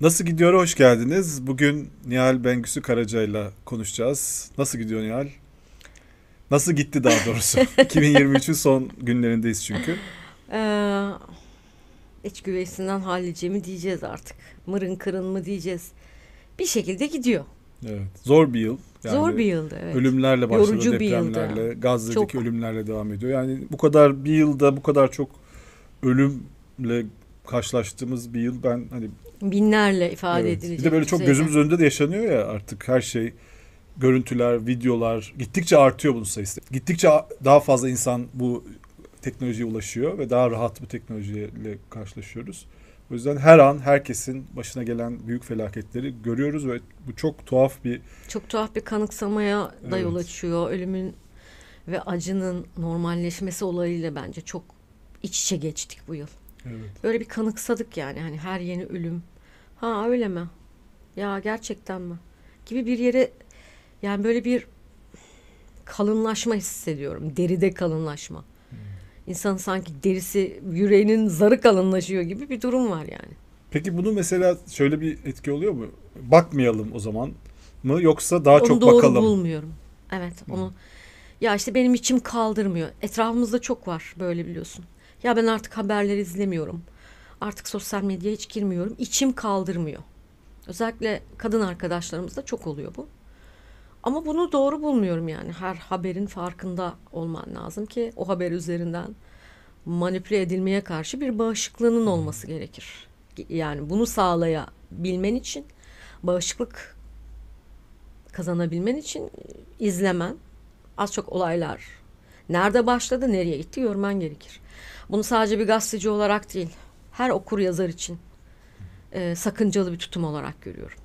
Nasıl gidiyor? Hoş geldiniz. Bugün Nihal Bengüsü Karaca ile konuşacağız. Nasıl gidiyor Nihal? Nasıl gitti daha doğrusu? 2023'ün son günlerindeyiz çünkü. Ee, iç güveysinden hallice mi diyeceğiz artık. Mırın kırın mı diyeceğiz. Bir şekilde gidiyor. Evet. Zor bir yıl. Yani Zor bir yıldı evet. Ölümlerle başladı Yorucu depremlerle, bir Gazze'deki çok. ölümlerle devam ediyor. Yani bu kadar bir yılda bu kadar çok ölümle karşılaştığımız bir yıl ben hani binlerle ifade evet. edilecek. Bir de böyle çok düzeyde. gözümüz önünde de yaşanıyor ya artık her şey görüntüler, videolar gittikçe artıyor bunun sayısı. Gittikçe daha fazla insan bu teknolojiye ulaşıyor ve daha rahat bu teknolojiyle karşılaşıyoruz. O yüzden her an herkesin başına gelen büyük felaketleri görüyoruz ve bu çok tuhaf bir... Çok tuhaf bir kanıksamaya evet. da yol açıyor. Ölümün ve acının normalleşmesi olayıyla bence çok iç içe geçtik bu yıl. Evet. Böyle bir kanıksadık yani hani her yeni ölüm. Ha öyle mi? Ya gerçekten mi? Gibi bir yere yani böyle bir kalınlaşma hissediyorum. Deride kalınlaşma. Hmm. İnsanın sanki derisi yüreğinin zarı kalınlaşıyor gibi bir durum var yani. Peki bunu mesela şöyle bir etki oluyor mu? Bakmayalım o zaman mı yoksa daha onu çok doğru bakalım? Onu bulmuyorum. Evet hmm. onu. Hmm. Ya işte benim içim kaldırmıyor. Etrafımızda çok var böyle biliyorsun. Ya ben artık haberleri izlemiyorum. Artık sosyal medyaya hiç girmiyorum. İçim kaldırmıyor. Özellikle kadın arkadaşlarımızda çok oluyor bu. Ama bunu doğru bulmuyorum yani. Her haberin farkında olman lazım ki o haber üzerinden manipüle edilmeye karşı bir bağışıklığının olması gerekir. Yani bunu sağlayabilmen için bağışıklık kazanabilmen için izlemen az çok olaylar nerede başladı nereye gitti görmen gerekir. Bunu sadece bir gazeteci olarak değil, her okur yazar için e, sakıncalı bir tutum olarak görüyorum.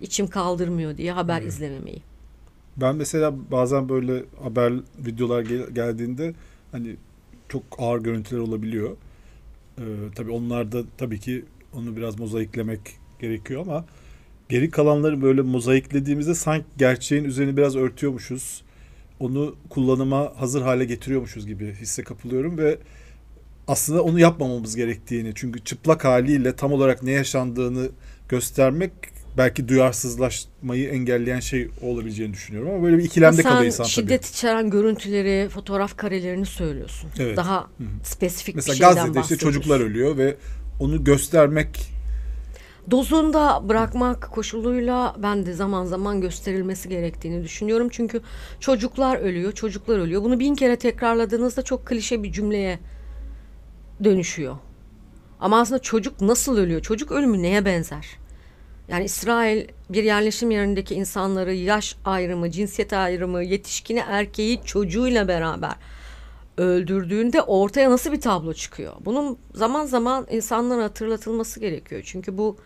İçim kaldırmıyor diye haber evet. izlememeyi. Ben mesela bazen böyle haber videolar gel- geldiğinde hani çok ağır görüntüler olabiliyor. Ee, tabii onlarda tabii ki onu biraz mozaiklemek gerekiyor ama geri kalanları böyle mozaiklediğimizde sanki gerçeğin üzerine biraz örtüyormuşuz. Onu kullanıma hazır hale getiriyormuşuz gibi hisse kapılıyorum ve aslında onu yapmamamız gerektiğini çünkü çıplak haliyle tam olarak ne yaşandığını göstermek belki duyarsızlaşmayı engelleyen şey olabileceğini düşünüyorum ama böyle bir ikilemde sen kalıyor insan şiddet içeren görüntüleri, fotoğraf karelerini söylüyorsun. Evet. Daha Hı-hı. spesifik Mesela bir şeyden Gazze'de işte çocuklar ölüyor ve onu göstermek dozunda bırakmak koşuluyla ben de zaman zaman gösterilmesi gerektiğini düşünüyorum. Çünkü çocuklar ölüyor, çocuklar ölüyor. Bunu bin kere tekrarladığınızda çok klişe bir cümleye dönüşüyor. Ama aslında çocuk nasıl ölüyor? Çocuk ölümü neye benzer? Yani İsrail bir yerleşim yerindeki insanları yaş ayrımı, cinsiyet ayrımı, yetişkini erkeği çocuğuyla beraber öldürdüğünde ortaya nasıl bir tablo çıkıyor? Bunun zaman zaman insanlara hatırlatılması gerekiyor. Çünkü bu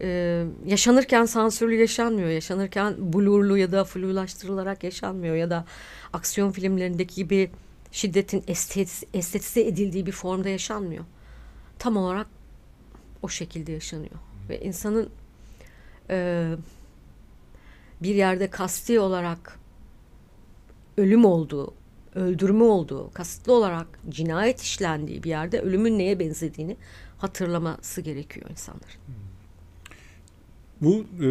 e, yaşanırken sansürlü yaşanmıyor. Yaşanırken blurlu ya da flulaştırılarak yaşanmıyor. Ya da aksiyon filmlerindeki gibi şiddetin estetize edildiği bir formda yaşanmıyor. Tam olarak o şekilde yaşanıyor. Ve insanın e, bir yerde kasti olarak ölüm olduğu, öldürme olduğu, kasıtlı olarak cinayet işlendiği bir yerde ölümün neye benzediğini hatırlaması gerekiyor insanların. Hmm. Bu e,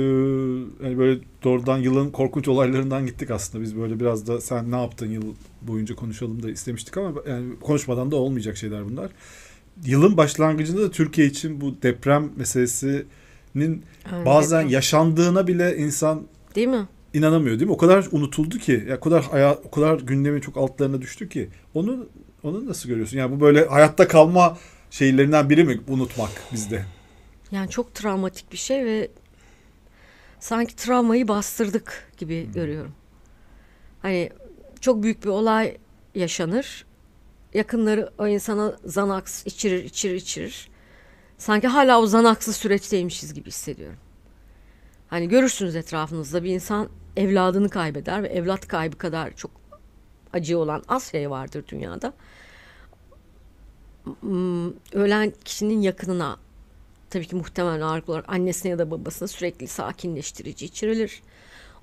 hani böyle doğrudan yılın korkunç olaylarından gittik aslında. Biz böyle biraz da sen ne yaptın yıl boyunca konuşalım da istemiştik ama yani konuşmadan da olmayacak şeyler bunlar. Yılın başlangıcında da Türkiye için bu deprem meselesinin Aynen. bazen yaşandığına bile insan değil mi? inanamıyor değil mi? O kadar unutuldu ki, ya o kadar haya, o kadar gündemin çok altlarına düştü ki. Onu onu nasıl görüyorsun? Yani bu böyle hayatta kalma şeylerinden biri mi unutmak bizde? Yani çok travmatik bir şey ve sanki travmayı bastırdık gibi hmm. görüyorum. Hani çok büyük bir olay yaşanır. Yakınları o insana zanaks içirir, içirir, içirir. Sanki hala o zanaksız süreçteymişiz gibi hissediyorum. Hani görürsünüz etrafınızda bir insan evladını kaybeder ve evlat kaybı kadar çok acı olan az şey vardır dünyada. Ölen kişinin yakınına Tabii ki muhtemelen ağırlık olarak annesine ya da babasına sürekli sakinleştirici içirilir.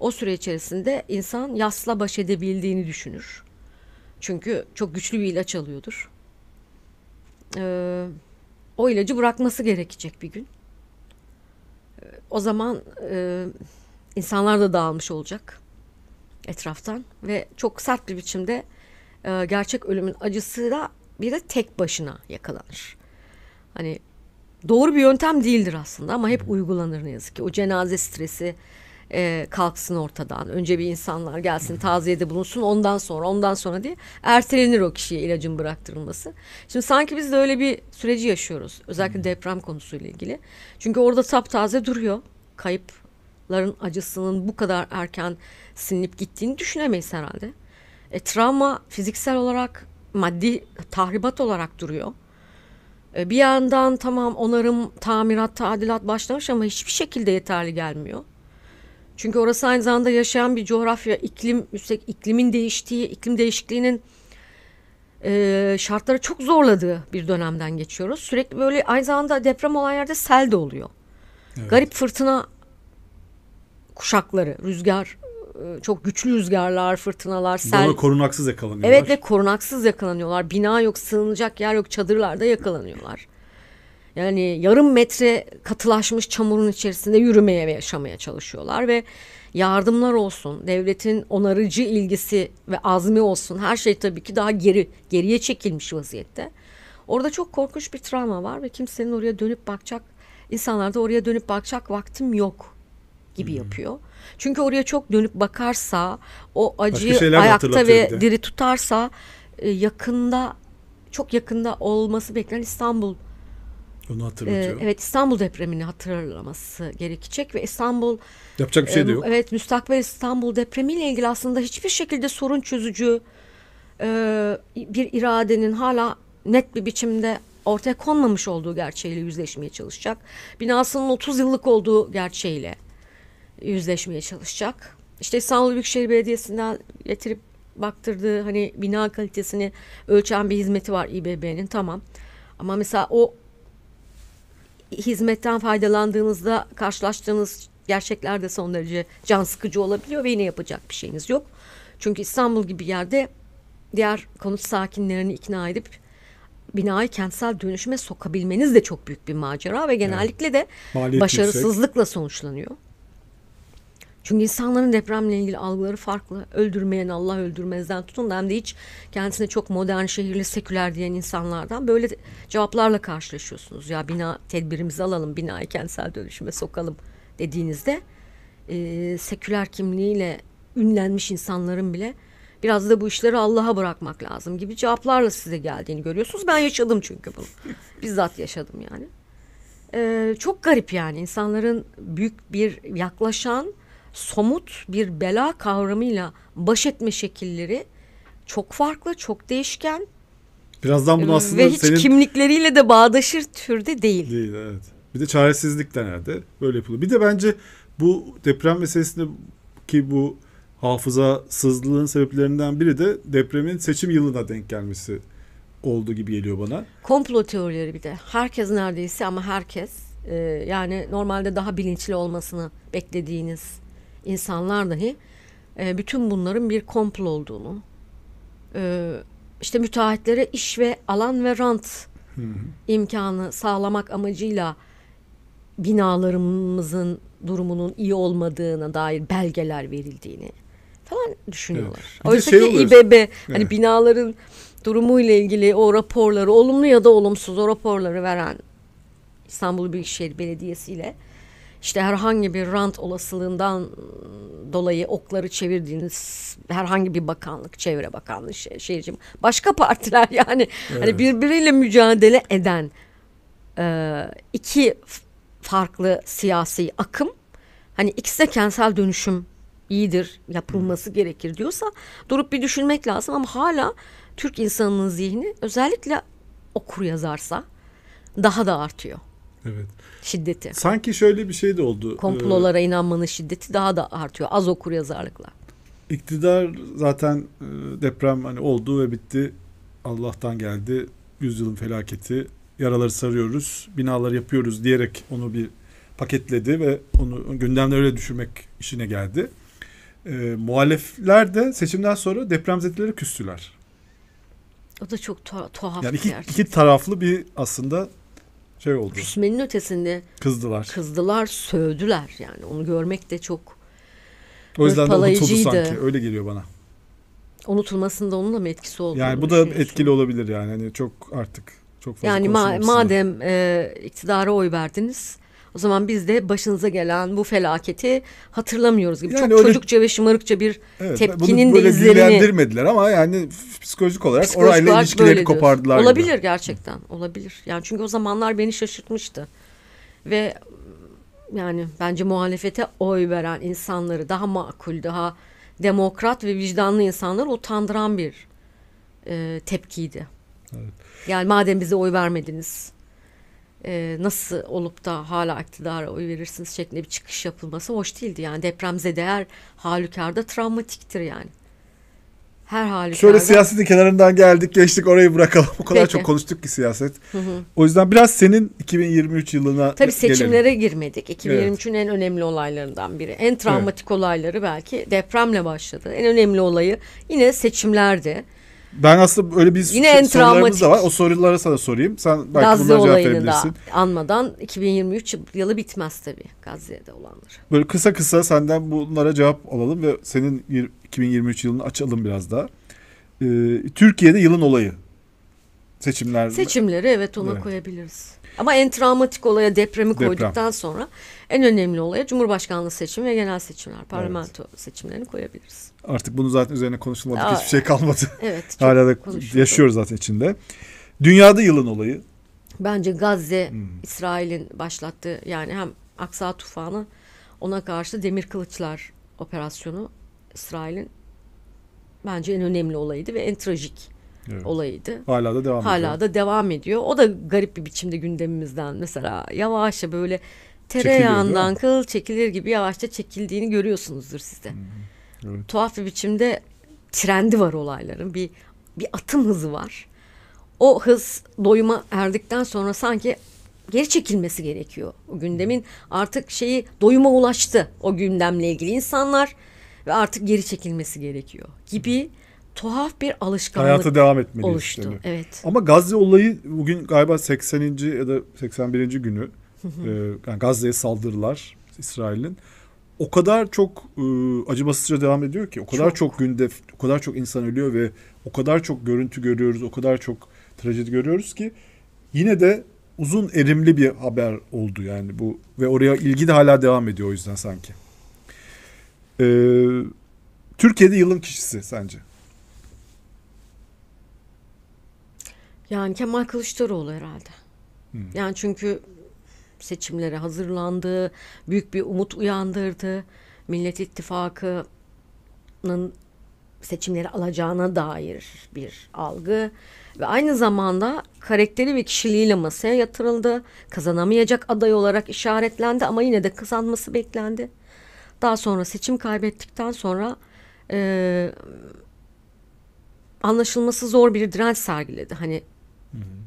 O süre içerisinde insan yasla baş edebildiğini düşünür. Çünkü çok güçlü bir ilaç alıyordur. Ee, o ilacı bırakması gerekecek bir gün. Ee, o zaman e, insanlar da dağılmış olacak etraftan ve çok sert bir biçimde e, gerçek ölümün acısı da bir de tek başına yakalanır. Hani doğru bir yöntem değildir aslında ama hep uygulanır ne yazık ki. O cenaze stresi e, kalksın ortadan. Önce bir insanlar gelsin taziyede bulunsun ondan sonra ondan sonra diye ertelenir o kişiye ilacın bıraktırılması. Şimdi sanki biz de öyle bir süreci yaşıyoruz. Özellikle deprem konusuyla ilgili. Çünkü orada taptaze duruyor. Kayıpların acısının bu kadar erken silinip gittiğini düşünemeyiz herhalde. E, travma fiziksel olarak maddi tahribat olarak duruyor. Ee, bir yandan tamam onarım, tamirat, tadilat başlamış ama hiçbir şekilde yeterli gelmiyor. Çünkü orası aynı zamanda yaşayan bir coğrafya, iklim, üstelik iklimin değiştiği, iklim değişikliğinin e, şartları çok zorladığı bir dönemden geçiyoruz. Sürekli böyle aynı zamanda deprem olan yerde sel de oluyor. Evet. Garip fırtına kuşakları, rüzgar e, çok güçlü rüzgarlar, fırtınalar, sel. Doğru korunaksız yakalanıyorlar. Evet ve korunaksız yakalanıyorlar. Bina yok, sığınacak yer yok, çadırlarda yakalanıyorlar. Yani yarım metre katılaşmış çamurun içerisinde yürümeye ve yaşamaya çalışıyorlar ve yardımlar olsun, devletin onarıcı ilgisi ve azmi olsun. Her şey tabii ki daha geri geriye çekilmiş vaziyette. Orada çok korkunç bir travma var ve kimsenin oraya dönüp bakacak, insanlarda oraya dönüp bakacak vaktim yok gibi hmm. yapıyor. Çünkü oraya çok dönüp bakarsa, o acıyı ayakta ve diri tutarsa e, yakında çok yakında olması beklenen İstanbul onu e, hatırlatıyor. Ee, evet İstanbul depremini hatırlaması gerekecek ve İstanbul yapacak bir şey de e, yok. Evet müstakbel İstanbul depremiyle ilgili aslında hiçbir şekilde sorun çözücü e, bir iradenin hala net bir biçimde ortaya konmamış olduğu gerçeğiyle yüzleşmeye çalışacak. Binasının 30 yıllık olduğu gerçeğiyle yüzleşmeye çalışacak. İşte İstanbul Büyükşehir Belediyesi'nden getirip baktırdığı hani bina kalitesini ölçen bir hizmeti var İBB'nin tamam. Ama mesela o hizmetten faydalandığınızda karşılaştığınız gerçekler de son derece can sıkıcı olabiliyor ve yine yapacak bir şeyiniz yok. Çünkü İstanbul gibi yerde diğer konut sakinlerini ikna edip binayı kentsel dönüşüme sokabilmeniz de çok büyük bir macera ve genellikle de evet. başarısızlıkla yüksek. sonuçlanıyor. Çünkü insanların depremle ilgili algıları farklı. Öldürmeyen Allah öldürmezden tutun da hem de hiç kendisine çok modern, şehirli, seküler diyen insanlardan böyle cevaplarla karşılaşıyorsunuz. Ya bina tedbirimizi alalım, binayı kentsel dönüşüme sokalım dediğinizde e, seküler kimliğiyle ünlenmiş insanların bile biraz da bu işleri Allah'a bırakmak lazım gibi cevaplarla size geldiğini görüyorsunuz. Ben yaşadım çünkü bunu. Bizzat yaşadım yani. Ee, çok garip yani insanların büyük bir yaklaşan somut bir bela kavramıyla baş etme şekilleri çok farklı, çok değişken. Birazdan bunu aslında ve hiç senin... kimlikleriyle de bağdaşır türde değil. Değil evet. Bir de çaresizlik de böyle yapılıyor. Bir de bence bu deprem meselesinde ki bu hafızasızlığın sebeplerinden biri de depremin seçim yılına denk gelmesi oldu gibi geliyor bana. Komplo teorileri bir de. Herkes neredeyse ama herkes e, yani normalde daha bilinçli olmasını beklediğiniz insanlar dahi e, bütün bunların bir komplo olduğunu, e, işte müteahhitlere iş ve alan ve rant hı hı. imkanı sağlamak amacıyla binalarımızın durumunun iyi olmadığına dair belgeler verildiğini falan düşünüyorlar. Evet. Oysa şey ki oluyoruz. İBB hani evet. hani binaların durumuyla ilgili o raporları olumlu ya da olumsuz o raporları veren İstanbul Büyükşehir Belediyesi ile işte herhangi bir rant olasılığından dolayı okları çevirdiğiniz herhangi bir bakanlık, çevre bakanlığı, şey, şehircim, başka partiler yani hani evet. hani birbiriyle mücadele eden e, iki farklı siyasi akım hani ikisi de kentsel dönüşüm iyidir, yapılması gerekir diyorsa durup bir düşünmek lazım ama hala Türk insanının zihni özellikle okur yazarsa daha da artıyor. Evet şiddeti. Sanki şöyle bir şey de oldu. E, Komplolara ee, inanmanın şiddeti daha da artıyor. Az okur yazarlıkla. İktidar zaten e, deprem hani oldu ve bitti. Allah'tan geldi. Yüzyılın felaketi. Yaraları sarıyoruz. binalar yapıyoruz diyerek onu bir paketledi ve onu gündemde öyle düşürmek işine geldi. E, muhalefler de seçimden sonra depremzedelere küstüler. O da çok tuhaf. Yani iki, iki taraflı bir aslında şey oldu. Küsmenin ötesinde kızdılar. Kızdılar, sövdüler yani. Onu görmek de çok O yüzden de unutuldu sanki. Öyle geliyor bana. Unutulmasında onunla mı etkisi oldu? Yani bu da şey etkili olabilir yani. Hani çok artık çok fazla Yani ma- madem e, iktidara oy verdiniz, o zaman biz de başınıza gelen bu felaketi hatırlamıyoruz gibi. Yani Çok öyle, çocukça ve şımarıkça bir evet, tepkinin de izlerini. dillendirmediler ama yani psikolojik olarak psikolojik orayla olarak ilişkileri kopardılar. Olabilir gibi. gerçekten olabilir. Yani çünkü o zamanlar beni şaşırtmıştı. Ve yani bence muhalefete oy veren insanları daha makul, daha demokrat ve vicdanlı insanları utandıran bir e, tepkiydi. Evet. Yani madem bize oy vermediniz e, nasıl olup da hala iktidara oy verirsiniz şeklinde bir çıkış yapılması hoş değildi. Yani depremzedeler halükarda travmatiktir yani. Her halükarda. Şöyle siyasetin kenarından geldik geçtik orayı bırakalım. O kadar Peki. çok konuştuk ki siyaset. Hı hı. O yüzden biraz senin 2023 yılına Tabii seçimlere gelelim. girmedik. 2023'ün evet. en önemli olaylarından biri. En travmatik evet. olayları belki depremle başladı. En önemli olayı yine seçimlerdi. Ben aslında öyle bir Yine en sorularımız da var. O sorulara sana sorayım. Sen belki Gazze bunlara cevap verebilirsin. Da anmadan 2023 yılı bitmez tabii Gazze'de olanlar. Böyle kısa kısa senden bunlara cevap alalım ve senin 2023 yılını açalım biraz daha. Ee, Türkiye'de yılın olayı. Seçimler. Seçimleri evet ona evet. koyabiliriz. Ama en travmatik olaya depremi Deprem. koyduktan sonra en önemli olaya Cumhurbaşkanlığı seçimi ve genel seçimler, parlamento evet. seçimlerini koyabiliriz. Artık bunu zaten üzerine konuşulmadık, hiçbir şey kalmadı. Evet. Hala da yaşıyoruz zaten içinde. Dünyada yılın olayı. Bence Gazze, hmm. İsrail'in başlattığı yani hem Aksa tufanı ona karşı demir kılıçlar operasyonu İsrail'in bence en önemli olayıydı ve en trajik evet. olayıydı. Hala da devam Hala ediyor. da devam ediyor. O da garip bir biçimde gündemimizden mesela yavaşça böyle tereyağından kıl çekilir gibi yavaşça çekildiğini görüyorsunuzdur sizde. Hmm. Evet. Tuhaf bir biçimde trendi var olayların. Bir bir atım hızı var. O hız doyuma erdikten sonra sanki geri çekilmesi gerekiyor. O gündemin artık şeyi doyuma ulaştı o gündemle ilgili insanlar ve artık geri çekilmesi gerekiyor gibi. Hmm tuhaf bir alışkanlık Hayata devam etmeli oluştu. Işlerini. Evet. Ama Gazze olayı bugün galiba 80. ya da 81. günü e, yani Gazze'ye saldırılar İsrail'in o kadar çok e, acımasızca devam ediyor ki o kadar çok. çok günde o kadar çok insan ölüyor ve o kadar çok görüntü görüyoruz o kadar çok trajedi görüyoruz ki yine de uzun erimli bir haber oldu yani bu ve oraya ilgi de hala devam ediyor o yüzden sanki. Ee, Türkiye'de yılın kişisi sence? Yani Kemal Kılıçdaroğlu herhalde. Hmm. Yani çünkü seçimlere hazırlandı, büyük bir umut uyandırdı. Millet İttifakı'nın seçimleri alacağına dair bir algı ve aynı zamanda karakteri ve kişiliğiyle masaya yatırıldı. Kazanamayacak aday olarak işaretlendi ama yine de kazanması beklendi. Daha sonra seçim kaybettikten sonra e, anlaşılması zor bir direnç sergiledi. Hani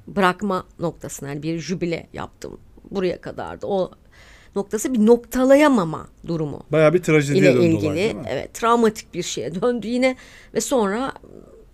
bırakma noktasına yani bir jübile yaptım buraya kadardı. O noktası bir noktalayamama durumu. Bayağı bir trajediye döndü ilgili, olay, değil mi? Evet, travmatik bir şeye döndü yine ve sonra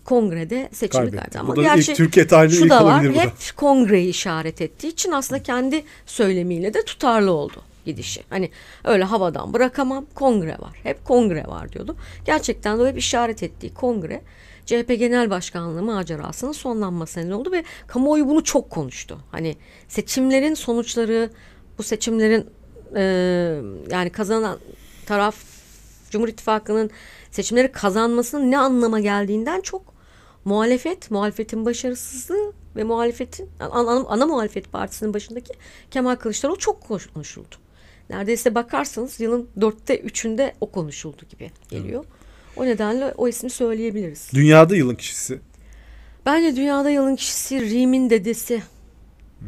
kongrede seçimi kaybetti. Ama bu da gerçi ilk Türkiye tarihinde şu da var. Bu da. Hep kongreyi işaret ettiği için aslında kendi söylemiyle de tutarlı oldu gidişi. Hani öyle havadan bırakamam kongre var. Hep kongre var diyordu. Gerçekten de hep işaret ettiği kongre CHP Genel Başkanlığı macerasının sonlanması neden oldu ve kamuoyu bunu çok konuştu. Hani seçimlerin sonuçları bu seçimlerin e, yani kazanan taraf Cumhur İttifakı'nın seçimleri kazanmasının ne anlama geldiğinden çok muhalefet, muhalefetin başarısızlığı ve muhalefetin ana, ana muhalefet partisinin başındaki Kemal Kılıçdaroğlu çok konuşuldu. Neredeyse bakarsanız yılın dörtte üçünde o konuşuldu gibi geliyor. Evet. O nedenle o ismi söyleyebiliriz. Dünyada yılın kişisi. Bence dünyada yılın kişisi Rim'in dedesi. Hmm.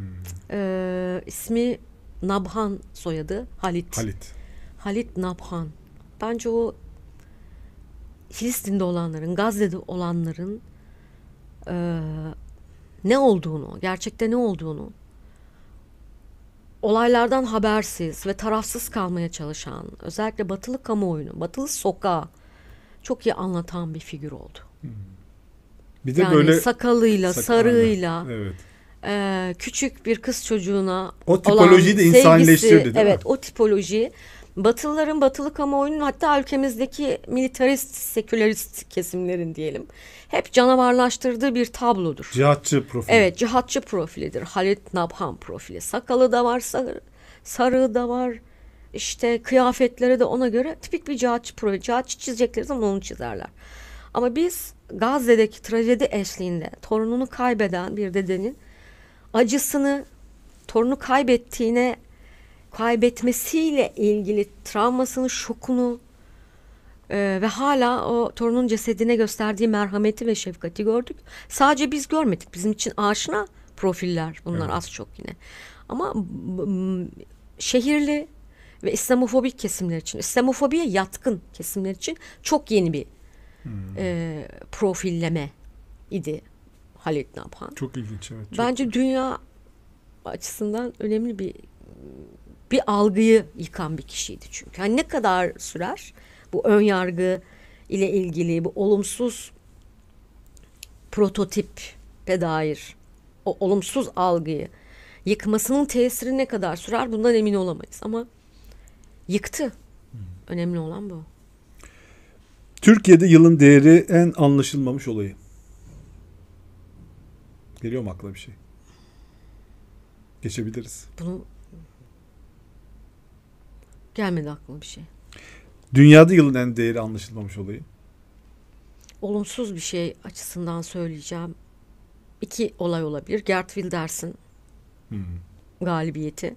Ee, ismi Nabhan soyadı Halit. Halit. Halit Nabhan. Bence o Filistin'de olanların, Gazze'de olanların e, ne olduğunu, gerçekte ne olduğunu, olaylardan habersiz ve tarafsız kalmaya çalışan, özellikle batılı kamuoyunu, batılı sokağı, çok iyi anlatan bir figür oldu. Bir de yani böyle sakalıyla, sakal, sarığıyla. Evet. E, küçük bir kız çocuğuna o tipolojiyi olan de insanleştirdi. Sevgisi, evet, mi? o tipoloji Batılıların, Batılı kamuoyunun hatta ülkemizdeki militarist, sekülerist kesimlerin diyelim hep canavarlaştırdığı bir tablodur. Cihatçı profili. Evet, cihatçı profilidir. Halit Nabhan profili. Sakalı da var, sarı, sarığı da var, işte kıyafetlere de ona göre tipik bir kağıtçı proje. Kağıtçı çizecekleri zaman onu çizerler. Ama biz Gazze'deki trajedi eşliğinde torununu kaybeden bir dedenin acısını torunu kaybettiğine kaybetmesiyle ilgili travmasını, şokunu e, ve hala o torunun cesedine gösterdiği merhameti ve şefkati gördük. Sadece biz görmedik. Bizim için aşina profiller bunlar evet. az çok yine. Ama şehirli ve İslamofobik kesimler için, İslamofobiye yatkın kesimler için çok yeni bir hmm. e, profilleme idi Halit Napan Çok ilginç evet. Çok Bence ilginç. dünya açısından önemli bir bir algıyı yıkan bir kişiydi çünkü. Yani ne kadar sürer bu ön yargı ile ilgili bu olumsuz prototip dair o olumsuz algıyı yıkmasının tesiri ne kadar sürer bundan emin olamayız ama yıktı. Önemli olan bu. Türkiye'de yılın değeri en anlaşılmamış olayı. Geliyor mu akla bir şey? Geçebiliriz. Bunu gelmedi aklıma bir şey. Dünyada yılın en değeri anlaşılmamış olayı. Olumsuz bir şey açısından söyleyeceğim. İki olay olabilir. Gert Wilders'in hmm. galibiyeti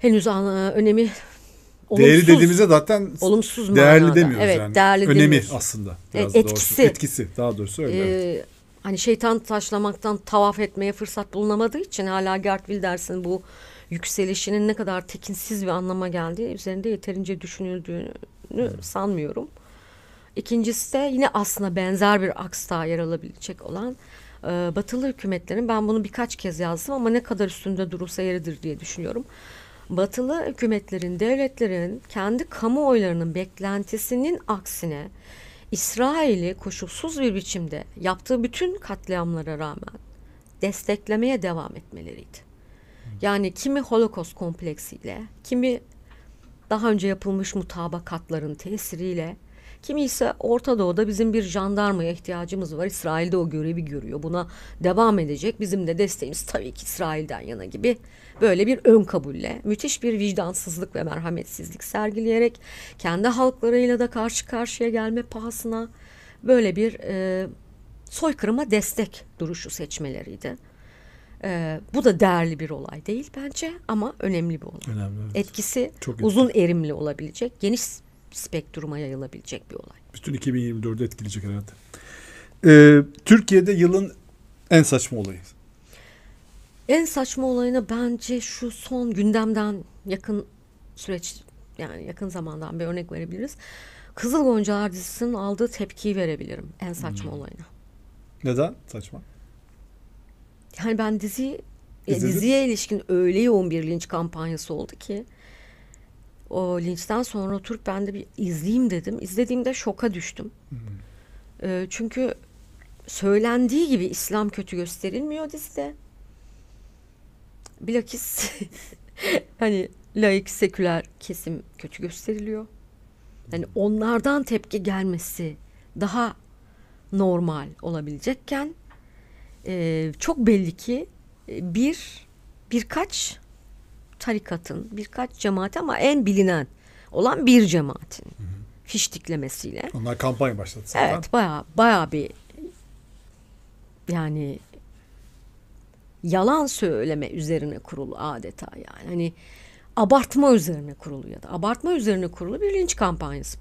henüz ana e, önemi olumsuz. Değeri dediğimizde zaten olumsuz değerli manada. demiyoruz evet, yani. Değerli önemi demiyoruz. aslında. E, biraz evet, etkisi. Doğrusu. Etkisi daha doğrusu öyle. Ee, Hani şeytan taşlamaktan tavaf etmeye fırsat bulunamadığı için hala Gertwil dersin bu yükselişinin ne kadar tekinsiz bir anlama geldiği üzerinde yeterince düşünüldüğünü evet. sanmıyorum. İkincisi de yine aslında benzer bir aksta yer alabilecek olan e, batılı hükümetlerin ben bunu birkaç kez yazdım ama ne kadar üstünde durulsa yeridir diye düşünüyorum batılı hükümetlerin, devletlerin kendi kamuoylarının beklentisinin aksine İsrail'i koşulsuz bir biçimde yaptığı bütün katliamlara rağmen desteklemeye devam etmeleriydi. Yani kimi Holocaust kompleksiyle, kimi daha önce yapılmış mutabakatların tesiriyle Kimi ise Orta Doğu'da bizim bir jandarmaya ihtiyacımız var. İsrail'de o görevi görüyor. Buna devam edecek. Bizim de desteğimiz tabii ki İsrail'den yana gibi. Böyle bir ön kabulle müthiş bir vicdansızlık ve merhametsizlik sergileyerek kendi halklarıyla da karşı karşıya gelme pahasına böyle bir e, soykırıma destek duruşu seçmeleriydi. Ee, bu da değerli bir olay değil bence ama önemli bir olay. Önemli, evet. Etkisi Çok uzun erimli olabilecek, geniş spektruma yayılabilecek bir olay. Bütün 2024'ü etkileyecek herhalde. Ee, Türkiye'de yılın en saçma olayı. En saçma olayına bence şu son gündemden yakın süreç yani yakın zamandan bir örnek verebiliriz. Kızıl Goncalar dizisinin aldığı tepkiyi verebilirim en saçma hmm. olayına. Neden saçma? Yani ben dizi e, İzledin? diziye ilişkin öyle yoğun bir linç kampanyası oldu ki o linçten sonra oturup ben de bir izleyeyim dedim. İzlediğimde şoka düştüm. Hmm. E, çünkü söylendiği gibi İslam kötü gösterilmiyor dizide. Bilakis hani laik seküler kesim kötü gösteriliyor. Yani onlardan tepki gelmesi daha normal olabilecekken e, çok belli ki e, bir birkaç tarikatın, birkaç cemaati ama en bilinen olan bir cemaatin fiştiklemesiyle. Onlar kampanya başladı zaten. Evet baya baya bir yani yalan söyleme üzerine kurulu adeta yani. Hani abartma üzerine kurulu ya da abartma üzerine kurulu bir linç kampanyası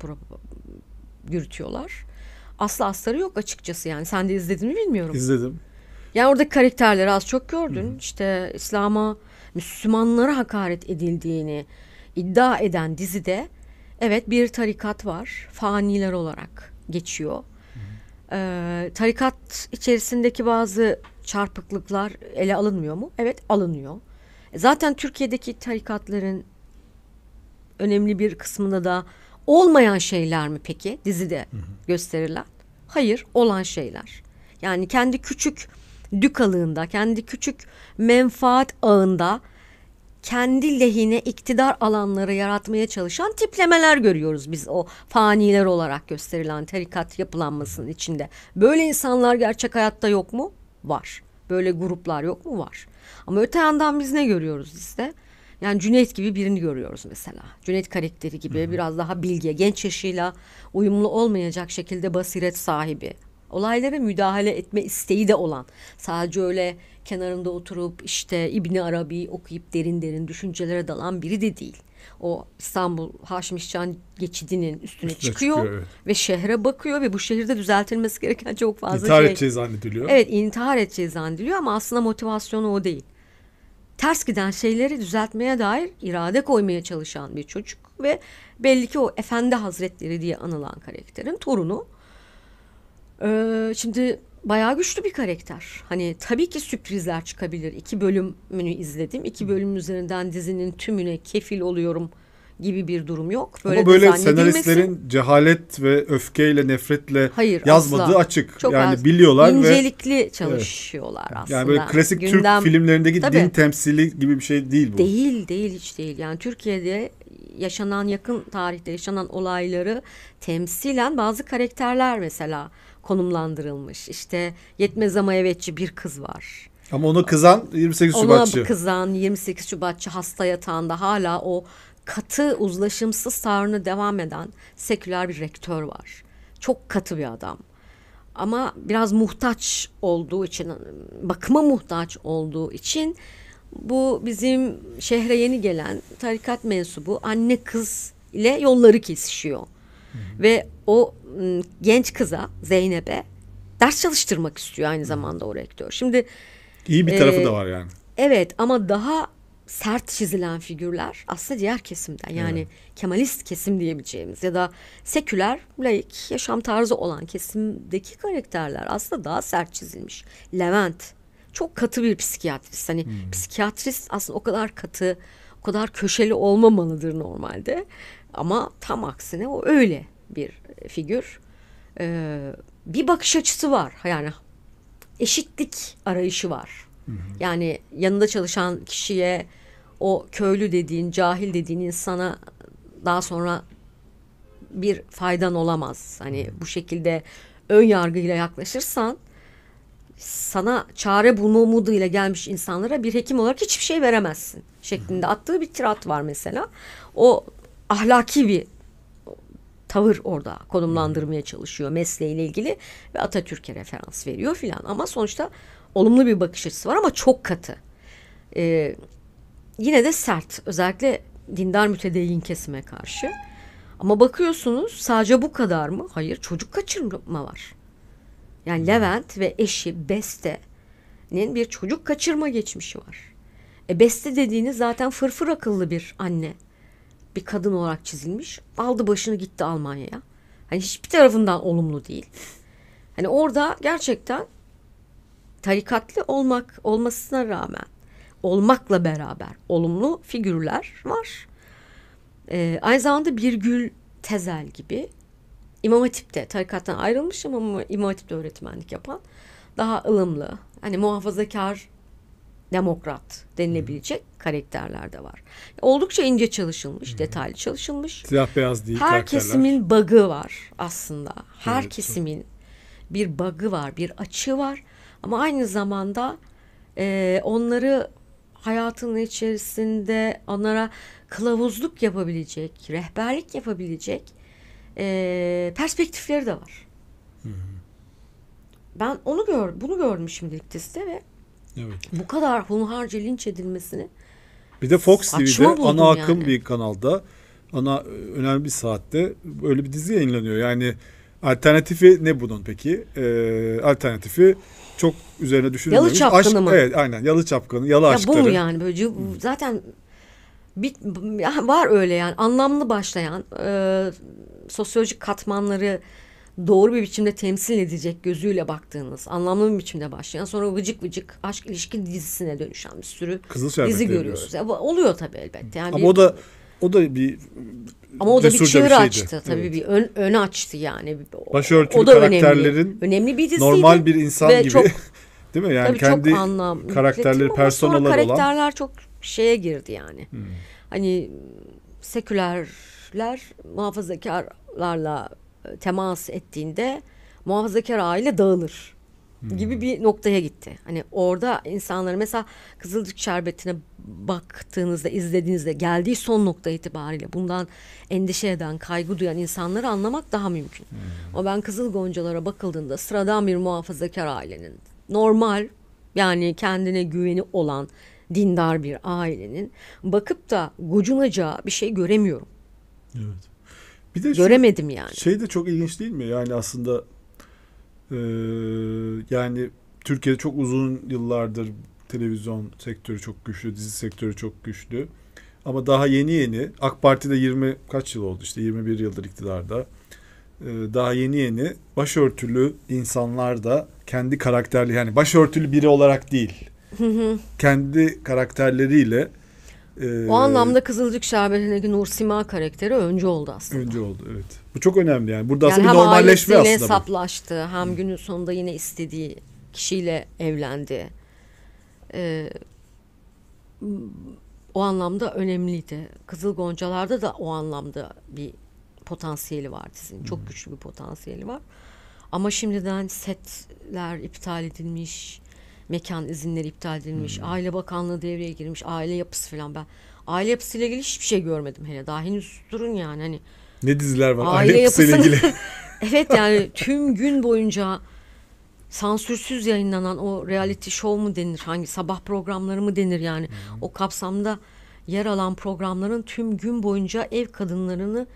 yürütüyorlar. Asla astarı yok açıkçası yani. Sen de izledin mi bilmiyorum. İzledim. Yani oradaki karakterleri az çok gördün. Hı-hı. İşte İslam'a Müslümanlara hakaret edildiğini iddia eden dizide evet bir tarikat var. Faniler olarak geçiyor. Ee, tarikat içerisindeki bazı çarpıklıklar ele alınmıyor mu? Evet alınıyor. E, zaten Türkiye'deki tarikatların önemli bir kısmında da olmayan şeyler mi peki dizide hı hı. gösterilen? Hayır olan şeyler. Yani kendi küçük dükalığında, kendi küçük menfaat ağında kendi lehine iktidar alanları yaratmaya çalışan tiplemeler görüyoruz biz o faniler olarak gösterilen tarikat yapılanmasının içinde. Böyle insanlar gerçek hayatta yok mu? Var. Böyle gruplar yok mu? Var. Ama öte yandan biz ne görüyoruz işte? Yani Cüneyt gibi birini görüyoruz mesela. Cüneyt karakteri gibi biraz daha bilge, genç yaşıyla uyumlu olmayacak şekilde basiret sahibi olaylara müdahale etme isteği de olan sadece öyle kenarında oturup işte İbni Arabi okuyup derin derin düşüncelere dalan biri de değil. O İstanbul Haşmişcan geçidinin üstüne, üstüne çıkıyor, çıkıyor evet. ve şehre bakıyor ve bu şehirde düzeltilmesi gereken çok fazla intihar şey. İntihar edeceği zannediliyor. Evet intihar edeceği zannediliyor ama aslında motivasyonu o değil. Ters giden şeyleri düzeltmeye dair irade koymaya çalışan bir çocuk ve belli ki o Efendi Hazretleri diye anılan karakterin torunu ee, şimdi bayağı güçlü bir karakter. Hani tabii ki sürprizler çıkabilir. İki bölümünü izledim. İki bölüm üzerinden dizinin tümüne kefil oluyorum gibi bir durum yok. Böyle Ama böyle senaristlerin cehalet ve öfkeyle nefretle Hayır, yazmadığı asla. açık. Çok yani az. biliyorlar incelikli ve çalışıyorlar evet. aslında. Yani böyle klasik Gündem... Türk filmlerindeki Tabii. din temsili gibi bir şey değil bu. Değil, değil hiç değil. Yani Türkiye'de yaşanan yakın tarihte yaşanan olayları temsilen bazı karakterler mesela konumlandırılmış. İşte Yetmez ama evetçi bir kız var. Ama ona kızan 28 Şubatçı. Ona kızan 28 Şubatçı hasta yatağında hala o katı uzlaşımsız tavrını devam eden seküler bir rektör var. Çok katı bir adam. Ama biraz muhtaç olduğu için, bakıma muhtaç olduğu için bu bizim şehre yeni gelen tarikat mensubu anne kız ile yolları kesişiyor. Hı hı. Ve o Iı, genç kıza Zeynep'e ders çalıştırmak istiyor aynı zamanda o rektör. Şimdi iyi bir tarafı e, da var yani. Evet ama daha sert çizilen figürler aslında diğer kesimden yani evet. Kemalist kesim diyebileceğimiz ya da seküler, laik yaşam tarzı olan kesimdeki karakterler aslında daha sert çizilmiş. Levent çok katı bir psikiyatrist. Hani hmm. psikiyatrist aslında o kadar katı, o kadar köşeli olmamalıdır normalde. Ama tam aksine o öyle bir figür. E, bir bakış açısı var yani eşitlik arayışı var. Hı hı. Yani yanında çalışan kişiye o köylü dediğin, cahil dediğin insana daha sonra bir faydan olamaz. Hani bu şekilde ön yargıyla yaklaşırsan sana çare bulma umuduyla gelmiş insanlara bir hekim olarak hiçbir şey veremezsin şeklinde attığı bir tirat var mesela. O ahlaki bir tavır orada konumlandırmaya hmm. çalışıyor mesleğiyle ilgili ve Atatürk'e referans veriyor filan. Ama sonuçta olumlu bir bakış açısı var ama çok katı. Ee, yine de sert özellikle dindar mütedeyyin kesime karşı. Ama bakıyorsunuz sadece bu kadar mı? Hayır çocuk kaçırma var. Yani hmm. Levent ve eşi Beste'nin bir çocuk kaçırma geçmişi var. E Beste dediğiniz zaten fırfır akıllı bir anne bir kadın olarak çizilmiş. Aldı başını gitti Almanya'ya. Hani hiçbir tarafından olumlu değil. Hani orada gerçekten tarikatlı olmak olmasına rağmen olmakla beraber olumlu figürler var. Ee, aynı zamanda Gül Tezel gibi İmam Hatip'te tarikattan ayrılmış ama İmam Hatip'te öğretmenlik yapan daha ılımlı, hani muhafazakar demokrat denilebilecek hmm. karakterler de var. Oldukça ince çalışılmış, hmm. detaylı çalışılmış. Siyah beyaz değil. Her kesimin bug'ı var aslında. Her evet. kesimin bir bug'ı var, bir açığı var. Ama aynı zamanda e, onları hayatının içerisinde onlara kılavuzluk yapabilecek, rehberlik yapabilecek e, perspektifleri de var. Hmm. Ben onu gör, bunu gördüm şimdilik dizide ve Evet. Bu kadar hunharca linç edilmesini bir de Fox Saçma TV'de ana akım yani. bir kanalda ana e, önemli bir saatte böyle bir dizi yayınlanıyor. Yani alternatifi ne bunun peki? Ee, alternatifi çok üzerine düşünülmemiş. Yalı çapkını Aşk, mı? Evet aynen yalı çapkını, yalı ya aşkları. Bu mu yani böyle zaten bir, var öyle yani anlamlı başlayan e, sosyolojik katmanları doğru bir biçimde temsil edecek gözüyle baktığınız, anlamlı bir biçimde başlayan sonra vıcık vıcık aşk ilişki dizisine dönüşen bir sürü dizi görüyorsunuz Yani. Oluyor tabii elbette. Yani Ama bir, o da o da bir ama o da bir çığır açtı tabii evet. bir ön, ön açtı yani. Başörtülü o da karakterlerin önemli. önemli bir diziydi. Normal bir insan Ve gibi. Çok, değil mi? Yani kendi çok anlam, karakterleri, personalar olan. karakterler çok şeye girdi yani. Hmm. Hani sekülerler muhafazakarlarla temas ettiğinde muhafazakar aile dağılır hmm. gibi bir noktaya gitti. Hani orada insanlar mesela Kızılcık Şerbeti'ne baktığınızda, izlediğinizde geldiği son nokta itibariyle bundan endişe eden, kaygı duyan insanları anlamak daha mümkün. Hmm. Ama ben Kızıl Goncalara bakıldığında sıradan bir muhafazakar ailenin normal yani kendine güveni olan dindar bir ailenin bakıp da gocunacağı bir şey göremiyorum. Evet. Bir de göremedim şu, yani. Şey de çok ilginç değil mi? Yani aslında e, yani Türkiye'de çok uzun yıllardır televizyon sektörü çok güçlü, dizi sektörü çok güçlü. Ama daha yeni yeni AK Parti de 20 kaç yıl oldu işte 21 yıldır iktidarda. Ee, daha yeni yeni başörtülü insanlar da kendi karakterli yani başörtülü biri olarak değil. kendi karakterleriyle ee, o anlamda Kızılcık Şerbeti'ndeki Nur Sima karakteri önce oldu aslında. Önce oldu evet. Bu çok önemli yani. Burada yani aslında bir normalleşme aslında. Hem saplaştı, hem günün sonunda yine istediği kişiyle evlendi. Ee, o anlamda önemliydi. Kızıl Goncalar'da da o anlamda bir potansiyeli var dizinin. Çok hmm. güçlü bir potansiyeli var. Ama şimdiden setler iptal edilmiş mekan izinleri iptal edilmiş. Hmm. Aile Bakanlığı devreye girmiş. Aile yapısı falan ben aile yapısıyla ilgili hiçbir şey görmedim hele. Daha henüz durun yani hani. Ne diziler var aile, aile yapısıyla ilgili? evet yani tüm gün boyunca sansürsüz yayınlanan o reality show mu denir? Hangi sabah programları mı denir yani? Hmm. O kapsamda yer alan programların tüm gün boyunca ev kadınlarını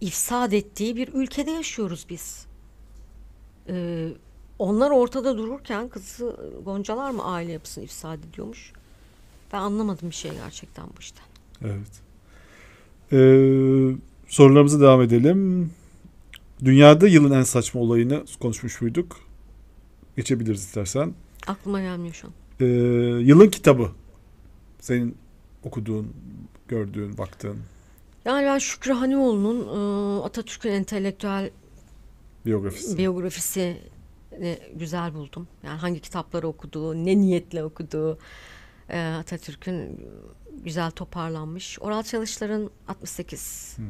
ifsad ettiği bir ülkede yaşıyoruz biz. Ee, onlar ortada dururken kızı Goncalar mı aile yapısını ifsad ediyormuş? Ben anlamadım bir şey gerçekten bu işten. Evet. Ee, sorularımıza devam edelim. Dünyada yılın en saçma olayını konuşmuş muyduk? Geçebiliriz istersen. Aklıma gelmiyor şu an. Ee, yılın kitabı. Senin okuduğun, gördüğün, baktığın. Yani ben Şükrü Hanioğlu'nun ıı, Atatürk'ün entelektüel biyografisi. biyografisi e, güzel buldum. Yani hangi kitapları okuduğu, ne niyetle okuduğu e, Atatürk'ün güzel toparlanmış. Oral çalışların 68 hı hı.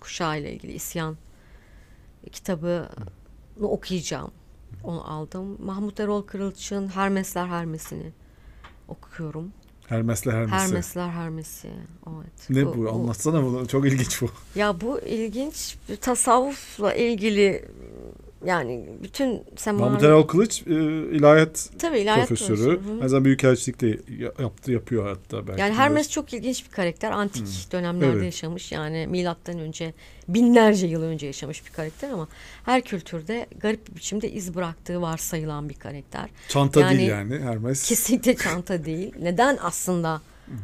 kuşağı ile ilgili isyan kitabı hı. okuyacağım. Onu aldım. Mahmut Erol Kırılç'ın Hermesler Hermesini okuyorum. Hermesler Hermesi. Hermesler Hermesi. Evet. Ne bu? bu? Anlatsana bunu. Çok ilginç bu. Ya bu ilginç tasavvufla ilgili yani bütün seminer... Mahmut Erol Kılıç e, ilahiyat, Tabii, ilahiyat profesörü. profesörü. Her zaman büyükelçilik de yaptı, yapıyor hatta. Belki yani Hermes biraz. çok ilginç bir karakter. Antik hmm. dönemlerde evet. yaşamış. Yani milattan önce binlerce yıl önce yaşamış bir karakter ama her kültürde garip bir biçimde iz bıraktığı varsayılan bir karakter. Çanta yani, değil yani Hermes. Kesinlikle çanta değil. Neden aslında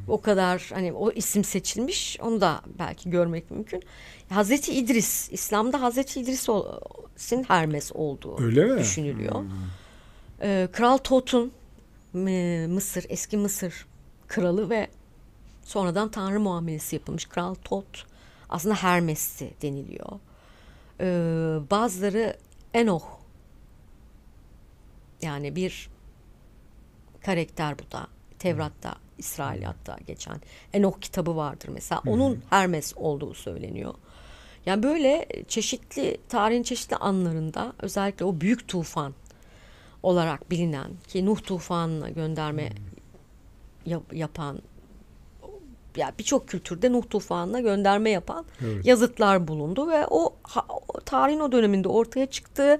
o kadar hani o isim seçilmiş. Onu da belki görmek mümkün. Hazreti İdris, İslam'da Hazreti İdris'in Hermes olduğu Öyle düşünülüyor. Mi? Hmm. Ee, Kral Tot'un Mısır, eski Mısır kralı ve sonradan tanrı muamelesi yapılmış Kral Tot aslında Hermes'ti deniliyor. Ee, bazıları Enoch yani bir karakter bu da Tevrat'ta hatta geçen Enoch kitabı vardır mesela. Onun Hermes olduğu söyleniyor. Yani böyle çeşitli tarihin çeşitli anlarında özellikle o büyük tufan olarak bilinen ki Nuh tufanına gönderme yap, yapan ya yani birçok kültürde Nuh tufanına gönderme yapan evet. yazıtlar bulundu ve o, ha, o tarihin o döneminde ortaya çıktı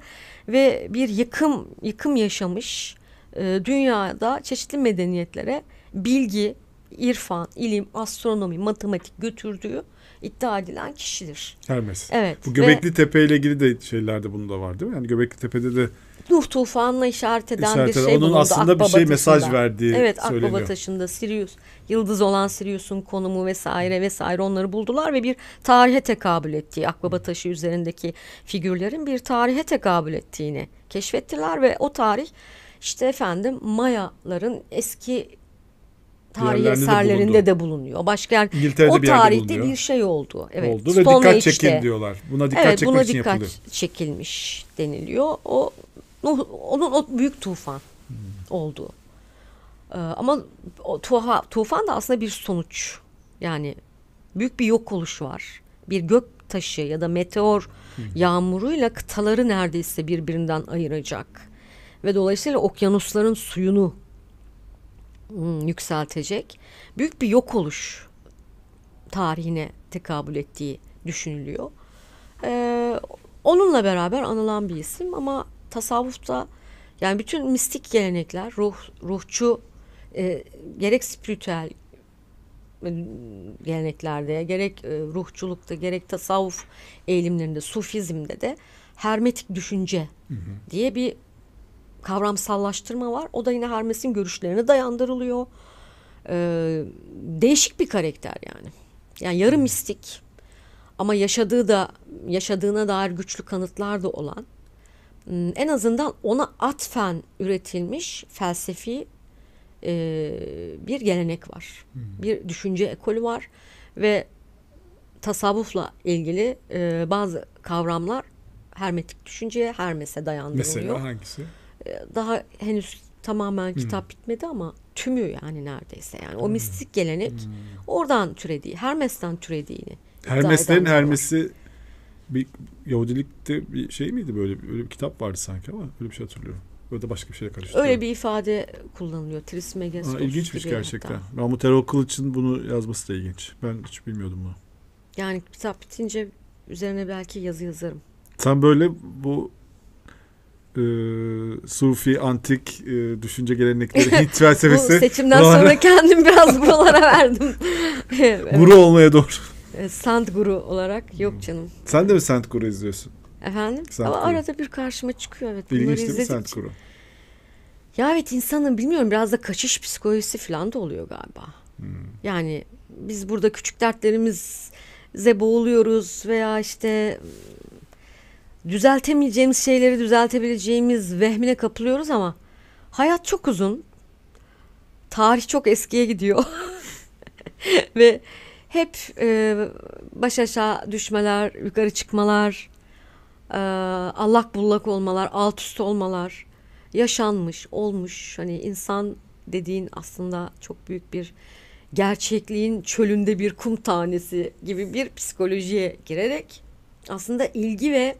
ve bir yıkım yıkım yaşamış e, dünyada çeşitli medeniyetlere bilgi, irfan, ilim, astronomi, matematik götürdüğü iddia edilen kişidir. Hermes. Evet. Bu Göbekli ve, Tepe ile ilgili de şeylerde bunu da var değil mi? Yani Göbekli Tepe'de de Nuh tufanla işaret eden işaret bir şey Onun bulundu. aslında Akbaba bir şey mesaj taşında. verdiği evet, söyleniyor. Evet Akbaba taşında Sirius, yıldız olan Sirius'un konumu vesaire vesaire onları buldular ve bir tarihe tekabül ettiği Akbaba taşı üzerindeki figürlerin bir tarihe tekabül ettiğini keşfettiler ve o tarih işte efendim Mayaların eski tarihi eserlerinde de, de bulunuyor. Başka yer, o bir tarihte bir şey oldu. Evet. Oldu Stone dikkat Age'de. çekin diyorlar. Buna dikkat evet, buna dikkat yapılıyor. çekilmiş deniliyor. O onun o büyük tufan hmm. oldu. Ee, ama o tuha, tufan da aslında bir sonuç. Yani büyük bir yok oluş var. Bir gök taşı ya da meteor hmm. yağmuruyla kıtaları neredeyse birbirinden ayıracak ve dolayısıyla okyanusların suyunu Hmm, yükseltecek büyük bir yok oluş tarihine tekabül ettiği düşünülüyor. Ee, onunla beraber anılan bir isim ama tasavvufta yani bütün mistik gelenekler ruh ruhçu e, gerek spiritüel e, geleneklerde gerek e, ruhçulukta gerek tasavvuf eğilimlerinde sufizmde de hermetik düşünce hı hı. diye bir kavramsallaştırma var. O da yine Hermes'in görüşlerine dayandırılıyor. Ee, değişik bir karakter yani. Yani yarı mistik ama yaşadığı da yaşadığına dair güçlü kanıtlar da olan hmm, en azından ona atfen üretilmiş felsefi e, bir gelenek var. Hmm. Bir düşünce ekolü var ve tasavvufla ilgili e, bazı kavramlar hermetik düşünceye, Hermes'e dayandırılıyor. Mesela hangisi? E, daha henüz tamamen hmm. kitap hmm. bitmedi ama tümü yani neredeyse yani o hmm. mistik gelenek hmm. oradan türediği, Hermes'ten türediğini. Hermes'lerin Hermes'i bir Yahudilikte bir şey miydi böyle öyle bir kitap vardı sanki ama öyle bir şey hatırlıyorum. Böyle de başka bir şeyle karıştı. Öyle bir ifade kullanılıyor. Trismegistus. Aa, ilginçmiş şey gerçekten. Hatta. Mahmut Erol Kılıç'ın bunu yazması da ilginç. Ben hiç bilmiyordum bunu. Yani kitap bitince üzerine belki yazı yazarım. Sen böyle bu e, Sufi antik e, düşünce gelenekleri Hint felsefesi. Bu seçimden Rahane... sonra kendim biraz buralara verdim. evet. Guru olmaya doğru. E, sand guru olarak yok canım. Sen de mi sand guru izliyorsun? Efendim? Ama arada bir karşıma çıkıyor evet. Bunları İlginç değil mi Sant guru? Ya evet insanın bilmiyorum biraz da kaçış psikolojisi falan da oluyor galiba. Hmm. Yani biz burada küçük dertlerimiz ze boğuluyoruz veya işte düzeltemeyeceğimiz şeyleri düzeltebileceğimiz vehmine kapılıyoruz ama hayat çok uzun. Tarih çok eskiye gidiyor. Ve hep e, baş aşağı düşmeler, yukarı çıkmalar, e, allak bullak olmalar, alt üst olmalar yaşanmış, olmuş. Hani insan dediğin aslında çok büyük bir gerçekliğin çölünde bir kum tanesi gibi bir psikolojiye girerek aslında ilgi ve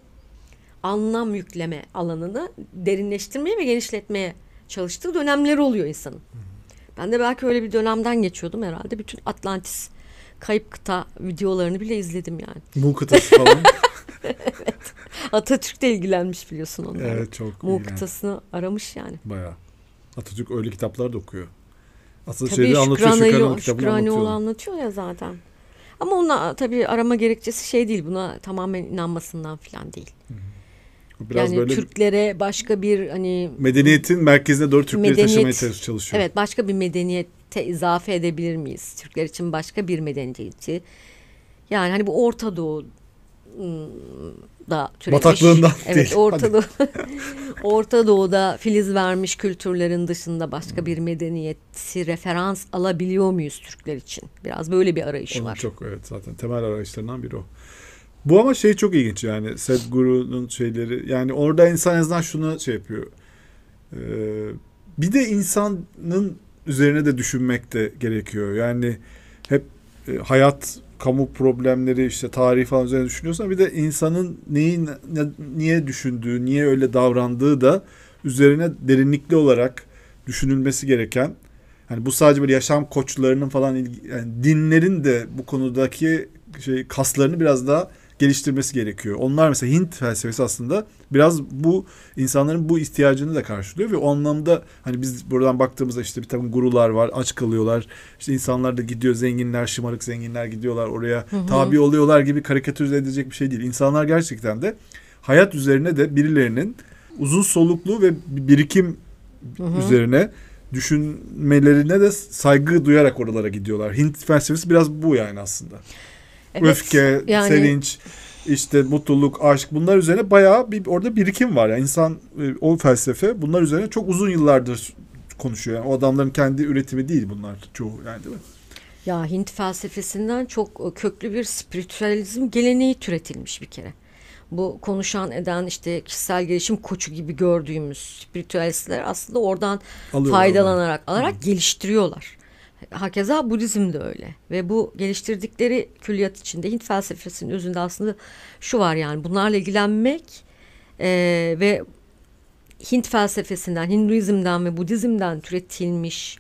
anlam yükleme alanını derinleştirmeye ve genişletmeye çalıştığı dönemler oluyor insanın. Ben de belki öyle bir dönemden geçiyordum herhalde. Bütün Atlantis kayıp kıta videolarını bile izledim yani. Mu kıtası falan. evet. Atatürk de ilgilenmiş biliyorsun onları. Evet çok. Mu kıtasını aramış yani. Baya. Atatürk öyle kitaplar da okuyor. Aslında tabii şeyleri anlatıyor. Şükranayı, Şükranioğlu anlatıyor ya zaten. Ama ona tabii arama gerekçesi şey değil. Buna tamamen inanmasından falan değil. Hı-hı. Biraz yani böyle Türklere başka bir hani medeniyetin merkezine doğru Türkleri medeniyet, taşımaya çalışıyor. Evet başka bir medeniyete izafe edebilir miyiz? Türkler için başka bir medeniyeti. Yani hani bu Orta Doğu da türemiş. Bataklığından evet, değil. Orta, Doğu, Orta Doğu'da filiz vermiş kültürlerin dışında başka hmm. bir medeniyeti referans alabiliyor muyuz Türkler için? Biraz böyle bir arayış Onun var. Çok evet zaten temel arayışlarından biri o. Bu ama şey çok ilginç yani Sadhguru'nun şeyleri. Yani orada insan en azından şunu şey yapıyor. Ee, bir de insanın üzerine de düşünmek de gerekiyor. Yani hep e, hayat, kamu problemleri, işte tarih falan üzerine düşünüyorsan bir de insanın neyin niye düşündüğü, niye öyle davrandığı da üzerine derinlikli olarak düşünülmesi gereken Hani bu sadece bir yaşam koçlarının falan yani dinlerin de bu konudaki şey kaslarını biraz daha geliştirmesi gerekiyor. Onlar mesela Hint felsefesi aslında biraz bu insanların bu ihtiyacını da karşılıyor ve o anlamda hani biz buradan baktığımızda işte bir takım gurular var, aç kalıyorlar. İşte insanlar da gidiyor zenginler, şımarık zenginler gidiyorlar oraya hı hı. tabi oluyorlar gibi karikatürize edilecek bir şey değil. İnsanlar gerçekten de hayat üzerine de birilerinin uzun soluklu ve birikim hı hı. üzerine düşünmelerine de saygı duyarak oralara gidiyorlar. Hint felsefesi biraz bu yani aslında. Evet, öfke, yani... sevinç, işte mutluluk, aşk bunlar üzerine bayağı bir orada birikim var. Yani insan e, o felsefe bunlar üzerine çok uzun yıllardır konuşuyor. Yani o adamların kendi üretimi değil bunlar çoğu yani değil mi? Ya Hint felsefesinden çok e, köklü bir spiritüalizm geleneği türetilmiş bir kere. Bu konuşan eden işte kişisel gelişim koçu gibi gördüğümüz spiritüalistler aslında oradan Alıyorlar faydalanarak, alarak geliştiriyorlar. Hakeza Budizm de öyle. Ve bu geliştirdikleri külliyat içinde Hint felsefesinin özünde aslında şu var yani bunlarla ilgilenmek e, ve Hint felsefesinden, Hinduizm'den ve Budizm'den türetilmiş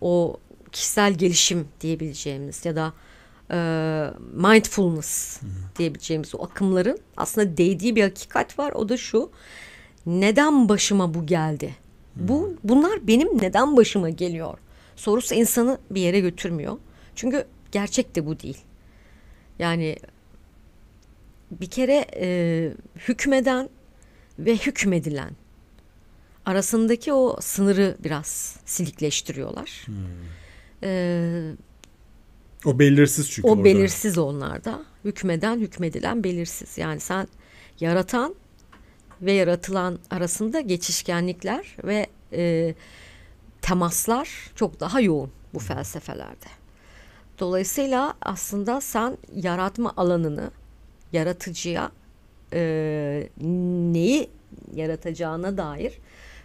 o kişisel gelişim diyebileceğimiz ya da e, mindfulness diyebileceğimiz o akımların aslında değdiği bir hakikat var. O da şu. Neden başıma bu geldi? Bu bunlar benim neden başıma geliyor? sorusu insanı bir yere götürmüyor. Çünkü gerçek de bu değil. Yani bir kere e, hükmeden ve hükmedilen arasındaki o sınırı biraz silikleştiriyorlar. Hmm. Ee, o belirsiz çünkü. O orada. belirsiz onlarda. Hükmeden hükmedilen belirsiz. Yani sen yaratan ve yaratılan arasında geçişkenlikler ve e, temaslar çok daha yoğun bu felsefelerde. Dolayısıyla aslında sen yaratma alanını yaratıcıya e, neyi yaratacağına dair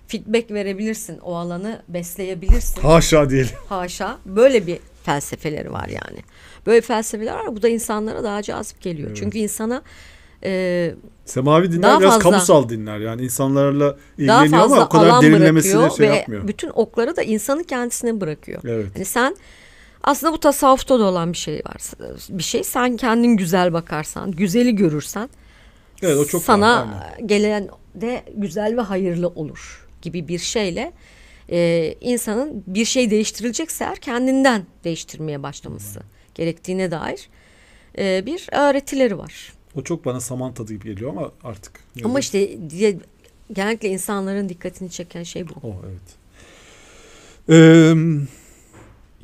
feedback verebilirsin. O alanı besleyebilirsin. Haşa değil. Haşa. Böyle bir felsefeleri var yani. Böyle felsefeler var. Bu da insanlara daha cazip geliyor. Evet. Çünkü insana e, ee, Semavi dinler daha biraz fazla, kamusal dinler yani insanlarla ilgileniyor ama o kadar derinlemesine şey ve yapmıyor. Bütün okları da insanı kendisine bırakıyor. Evet. Yani sen aslında bu tasavvufta da olan bir şey var. Bir şey sen kendin güzel bakarsan, güzeli görürsen evet, o çok sana var, gelen de güzel ve hayırlı olur gibi bir şeyle e, insanın bir şey değiştirilecekse eğer kendinden değiştirmeye başlaması hmm. gerektiğine dair e, bir öğretileri var. O çok bana Samantha gibi geliyor ama artık. Ama işte diye, genellikle insanların dikkatini çeken şey bu. Oh evet. Ee,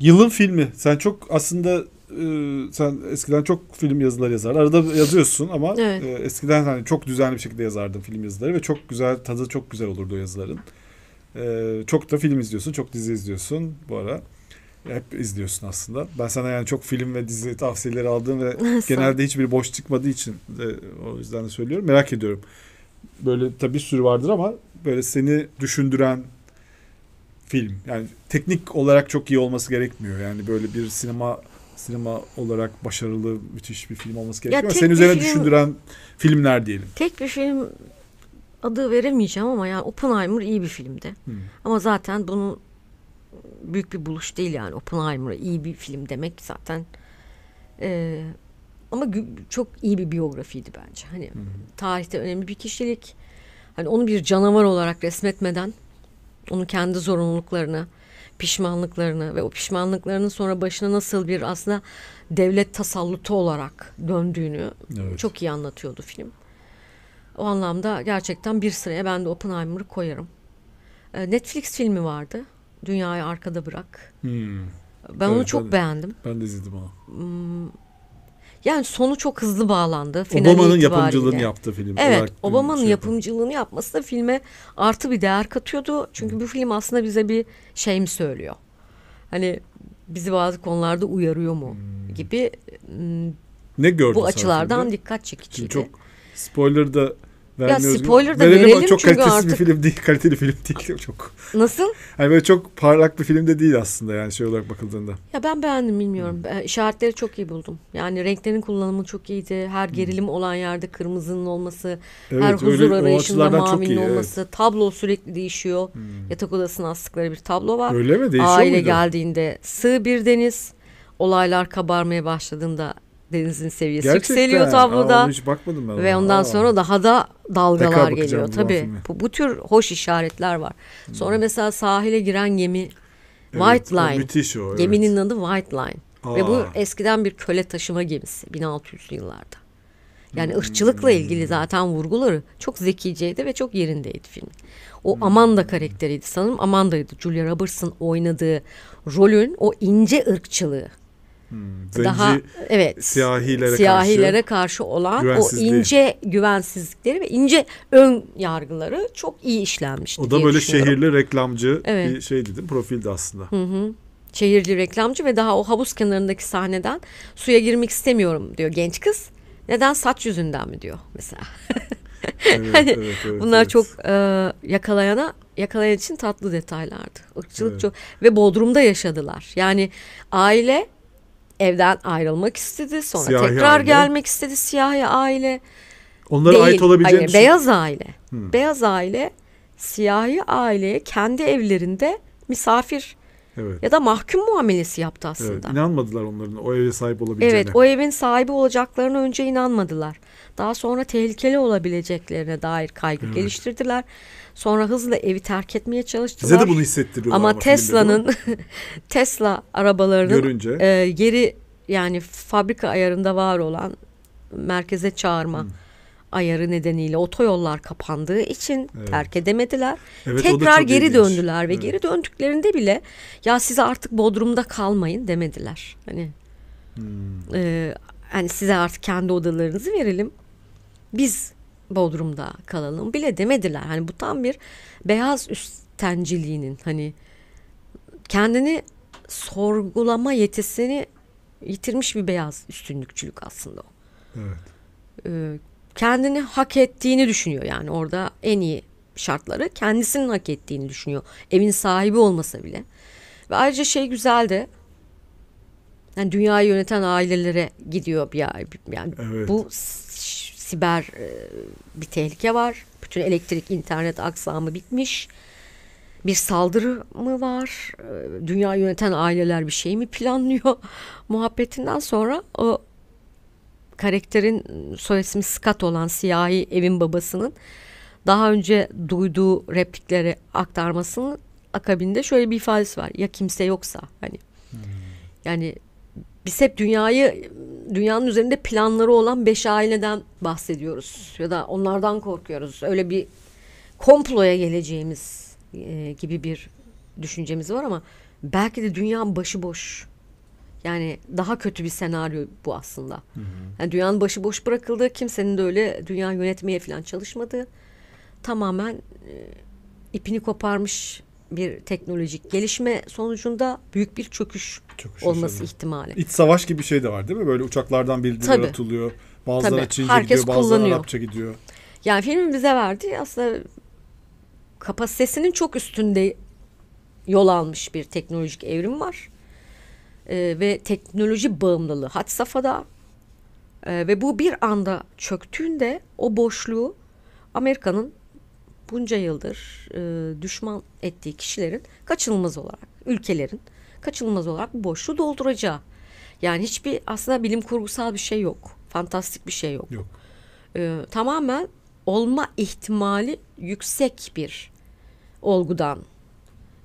yılın filmi. Sen çok aslında e, sen eskiden çok film yazıları yazar. Arada yazıyorsun ama evet. e, eskiden hani çok düzenli bir şekilde yazardın film yazıları ve çok güzel tadı çok güzel olurdu o yazıların. E, çok da film izliyorsun, çok dizi izliyorsun bu ara hep izliyorsun aslında. Ben sana yani çok film ve dizi tavsiyeleri aldığım ve genelde hiçbir boş çıkmadığı için de, o yüzden de söylüyorum. Merak ediyorum. Böyle tabii bir sürü vardır ama böyle seni düşündüren film. Yani teknik olarak çok iyi olması gerekmiyor. Yani böyle bir sinema sinema olarak başarılı müthiş bir film olması gerekiyor. Ya Senin üzerine film, düşündüren filmler diyelim. Tek bir film adı veremeyeceğim ama yani Oppenheimer iyi bir filmdi. Hmm. Ama zaten bunun büyük bir buluş değil yani Oppenheimer iyi bir film demek zaten e, ama çok iyi bir biyografiydi bence hani hı hı. tarihte önemli bir kişilik hani onu bir canavar olarak resmetmeden onun kendi zorunluluklarını pişmanlıklarını ve o pişmanlıklarının sonra başına nasıl bir aslında devlet tasallutu olarak döndüğünü evet. çok iyi anlatıyordu film. O anlamda gerçekten bir sıraya ben de Oppenheimer'ı koyarım. E, Netflix filmi vardı. Dünyayı arkada bırak. Hmm. Ben evet, onu çok ben, beğendim. Ben de izledim onu. Hmm. Yani sonu çok hızlı bağlandı. Obama'nın yapımcılığını yaptı film. Evet Obama'nın şey yapımcılığını yapması da filme artı bir değer katıyordu. Çünkü hmm. bu film aslında bize bir şey mi söylüyor? Hani bizi bazı konularda uyarıyor mu hmm. gibi hmm, ne gördün bu açılardan filmde? dikkat çekiciydi. Şimdi çok spoiler da ya spoiler da verelim, verelim çok çünkü artık... bir film değil, kaliteli film değil çok. Nasıl? Hani böyle çok parlak bir film de değil aslında yani şey olarak bakıldığında. Ya ben beğendim bilmiyorum. Hmm. İşaretleri çok iyi buldum. Yani renklerin kullanımı çok iyiydi. Her hmm. gerilim hmm. olan yerde kırmızının olması, evet, her huzur öyle, arayışında mavinin iyi, olması, evet. tablo sürekli değişiyor. Hmm. Yatak odasına astıkları bir tablo var. Öyle mi? Değişiyor Aile muydu? geldiğinde sığ bir deniz, olaylar kabarmaya başladığında denizin seviyesi Gerçekten. yükseliyor tabloda. Aa, hiç bakmadım ben. Ona. Ve ondan Aa. sonra daha da dalgalar geliyor. Tabii bu, bu tür hoş işaretler var. Hmm. Sonra mesela sahile giren gemi evet, White Line. O müthiş o. Evet. Geminin adı White Line. Aa. Ve bu eskiden bir köle taşıma gemisi 1600'lü yıllarda. Yani hmm. ırkçılıkla ilgili zaten vurguları çok zekiceydi ve çok yerindeydi film. O hmm. Amanda karakteriydi sanırım. Amanda'ydı. Julia Roberts'ın oynadığı rolün o ince ırkçılığı. Hmm, daha evet siyahilere, siyahilere karşı, karşı olan o ince güvensizlikleri ve ince ön yargıları çok iyi işlenmiş. O da böyle şehirli reklamcı evet. bir şeydi değil mi? Profildi aslında. Hı hı. Şehirli reklamcı ve daha o havuz kenarındaki sahneden suya girmek istemiyorum diyor genç kız. Neden saç yüzünden mi diyor mesela. evet, hani evet, evet, bunlar evet. çok e, yakalayana yakalayan için tatlı detaylardı. evet. çok ve Bodrum'da yaşadılar. Yani aile evden ayrılmak istedi. Sonra siyahi tekrar aile. gelmek istedi siyahi aile. Onlara Değil, ait olabileceğini hayır, Beyaz aile. Hmm. Beyaz aile siyahi aileye kendi evlerinde misafir evet. ya da mahkum muamelesi yaptı aslında. Evet, inanmadılar onların o eve sahip olabileceğine. Evet o evin sahibi olacaklarına önce inanmadılar. Daha sonra tehlikeli olabileceklerine dair kaygı evet. geliştirdiler. Sonra hızla evi terk etmeye çalıştılar. Bize de bunu hissettiriyorlar. Ama, Tesla'nın Tesla arabalarının Görünce. E, geri yani fabrika ayarında var olan merkeze çağırma hmm. ayarı nedeniyle otoyollar kapandığı için evet. terk edemediler. Evet, Tekrar geri ilginç. döndüler ve evet. geri döndüklerinde bile ya size artık Bodrum'da kalmayın demediler. Hani hmm. e, hani size artık kendi odalarınızı verelim. Biz Bodrum'da kalalım bile demediler. Hani bu tam bir beyaz üstenciliğinin hani kendini sorgulama yetisini yitirmiş bir beyaz üstünlükçülük aslında o. Evet. Ee, kendini hak ettiğini düşünüyor yani orada en iyi şartları kendisinin hak ettiğini düşünüyor. Evin sahibi olmasa bile. Ve ayrıca şey güzel de yani dünyayı yöneten ailelere gidiyor bir ay. Yani evet. bu siber e, bir tehlike var. Bütün elektrik, internet aksamı bitmiş. Bir saldırı mı var? E, dünya yöneten aileler bir şey mi planlıyor? Muhabbetinden sonra o karakterin soy ismi Scott olan siyahi evin babasının daha önce duyduğu replikleri aktarmasının akabinde şöyle bir ifadesi var. Ya kimse yoksa hani. Hmm. Yani biz hep dünyayı dünyanın üzerinde planları olan beş aileden bahsediyoruz ya da onlardan korkuyoruz. Öyle bir komploya geleceğimiz e, gibi bir düşüncemiz var ama belki de dünyanın başı boş. Yani daha kötü bir senaryo bu aslında. Yani dünyanın başı boş bırakıldı. Kimsenin de öyle dünya yönetmeye falan çalışmadığı tamamen e, ipini koparmış bir teknolojik gelişme sonucunda büyük bir çöküş, çöküş olması yaşadım. ihtimali. İç savaş gibi bir şey de var değil mi? Böyle uçaklardan bildiriler atılıyor. Bazıları Tabii. Çince Herkes gidiyor, bazıları kullanıyor. Arapça gidiyor. Yani filmin bize verdiği aslında kapasitesinin çok üstünde yol almış bir teknolojik evrim var. Ee, ve teknoloji bağımlılığı had safhada ee, ve bu bir anda çöktüğünde o boşluğu Amerika'nın bunca yıldır e, düşman ettiği kişilerin kaçınılmaz olarak ülkelerin kaçınılmaz olarak bu boşluğu dolduracağı. Yani hiçbir aslında bilim kurgusal bir şey yok. Fantastik bir şey yok. yok. E, tamamen olma ihtimali yüksek bir olgudan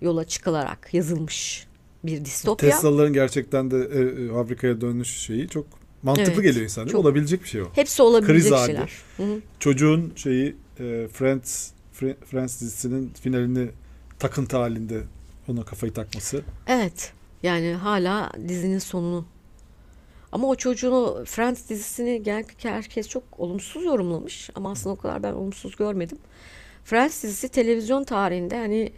yola çıkılarak yazılmış bir distopya. Tesla'ların gerçekten de e, e Afrika'ya dönüş şeyi çok mantıklı evet, geliyor insan Çok Olabilecek bir şey o. Hepsi olabilecek Kriz şeyler. Kriz Çocuğun şeyi e, Friends Friends dizisinin finalini takıntı halinde ona kafayı takması. Evet. Yani hala dizinin sonunu. Ama o çocuğunu Friends dizisini gerçekten herkes çok olumsuz yorumlamış. Ama aslında o kadar ben olumsuz görmedim. Friends dizisi televizyon tarihinde hani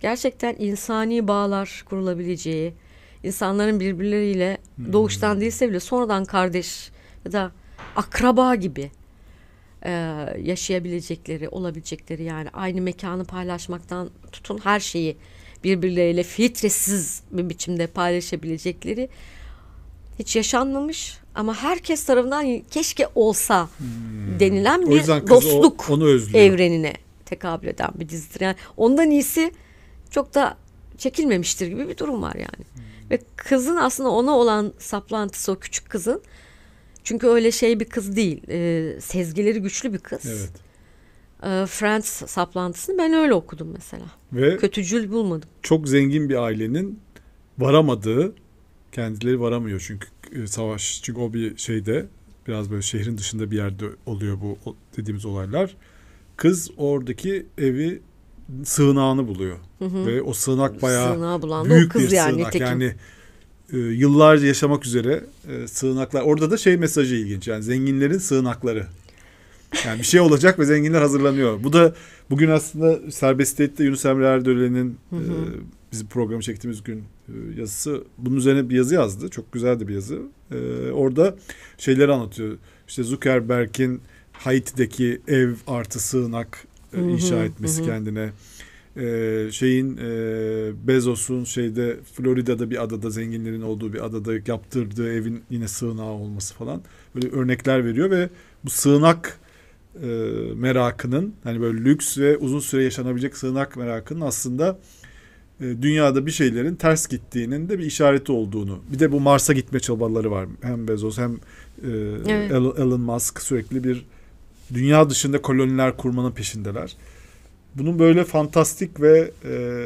gerçekten insani bağlar kurulabileceği, insanların birbirleriyle hmm. doğuştan değilse bile sonradan kardeş ya da akraba gibi e, yaşayabilecekleri, olabilecekleri yani aynı mekanı paylaşmaktan tutun her şeyi birbirleriyle filtresiz bir biçimde paylaşabilecekleri hiç yaşanmamış ama herkes tarafından keşke olsa hmm. denilen bir dostluk o, onu evrenine tekabül eden bir dizidir. Yani ondan iyisi çok da çekilmemiştir gibi bir durum var yani. Hmm. Ve kızın aslında ona olan saplantısı o küçük kızın çünkü öyle şey bir kız değil. E, sezgileri güçlü bir kız. Evet. E, Friends saplantısını ben öyle okudum mesela. Ve kötücül bulmadım. Çok zengin bir ailenin varamadığı kendileri varamıyor çünkü e, savaş çünkü o bir şeyde biraz böyle şehrin dışında bir yerde oluyor bu dediğimiz olaylar. Kız oradaki evi sığınağını buluyor. Hı hı. Ve o sığınak bayağı büyük o kız bir yani, sığınak. Nitekim. Yani e, yıllarca yaşamak üzere e, sığınaklar. Orada da şey mesajı ilginç yani zenginlerin sığınakları. Yani bir şey olacak ve zenginler hazırlanıyor. Bu da bugün aslında serbestiyette Yunus Emre Erdoğan'ın e, bizim programı çektiğimiz gün e, yazısı bunun üzerine bir yazı yazdı. Çok güzeldi bir yazı. E, orada şeyleri anlatıyor. İşte Zuckerberg'in Haiti'deki ev artı sığınak e, inşa etmesi kendine e, şeyin e, Bezos'un şeyde Florida'da bir adada zenginlerin olduğu bir adada yaptırdığı evin yine sığınağı olması falan böyle örnekler veriyor ve bu sığınak e, merakının hani böyle lüks ve uzun süre yaşanabilecek sığınak merakının aslında e, dünyada bir şeylerin ters gittiğinin de bir işareti olduğunu. Bir de bu Mars'a gitme çabaları var. Hem Bezos hem e, evet. Elon Musk sürekli bir dünya dışında koloniler kurmanın peşindeler bunun böyle fantastik ve e,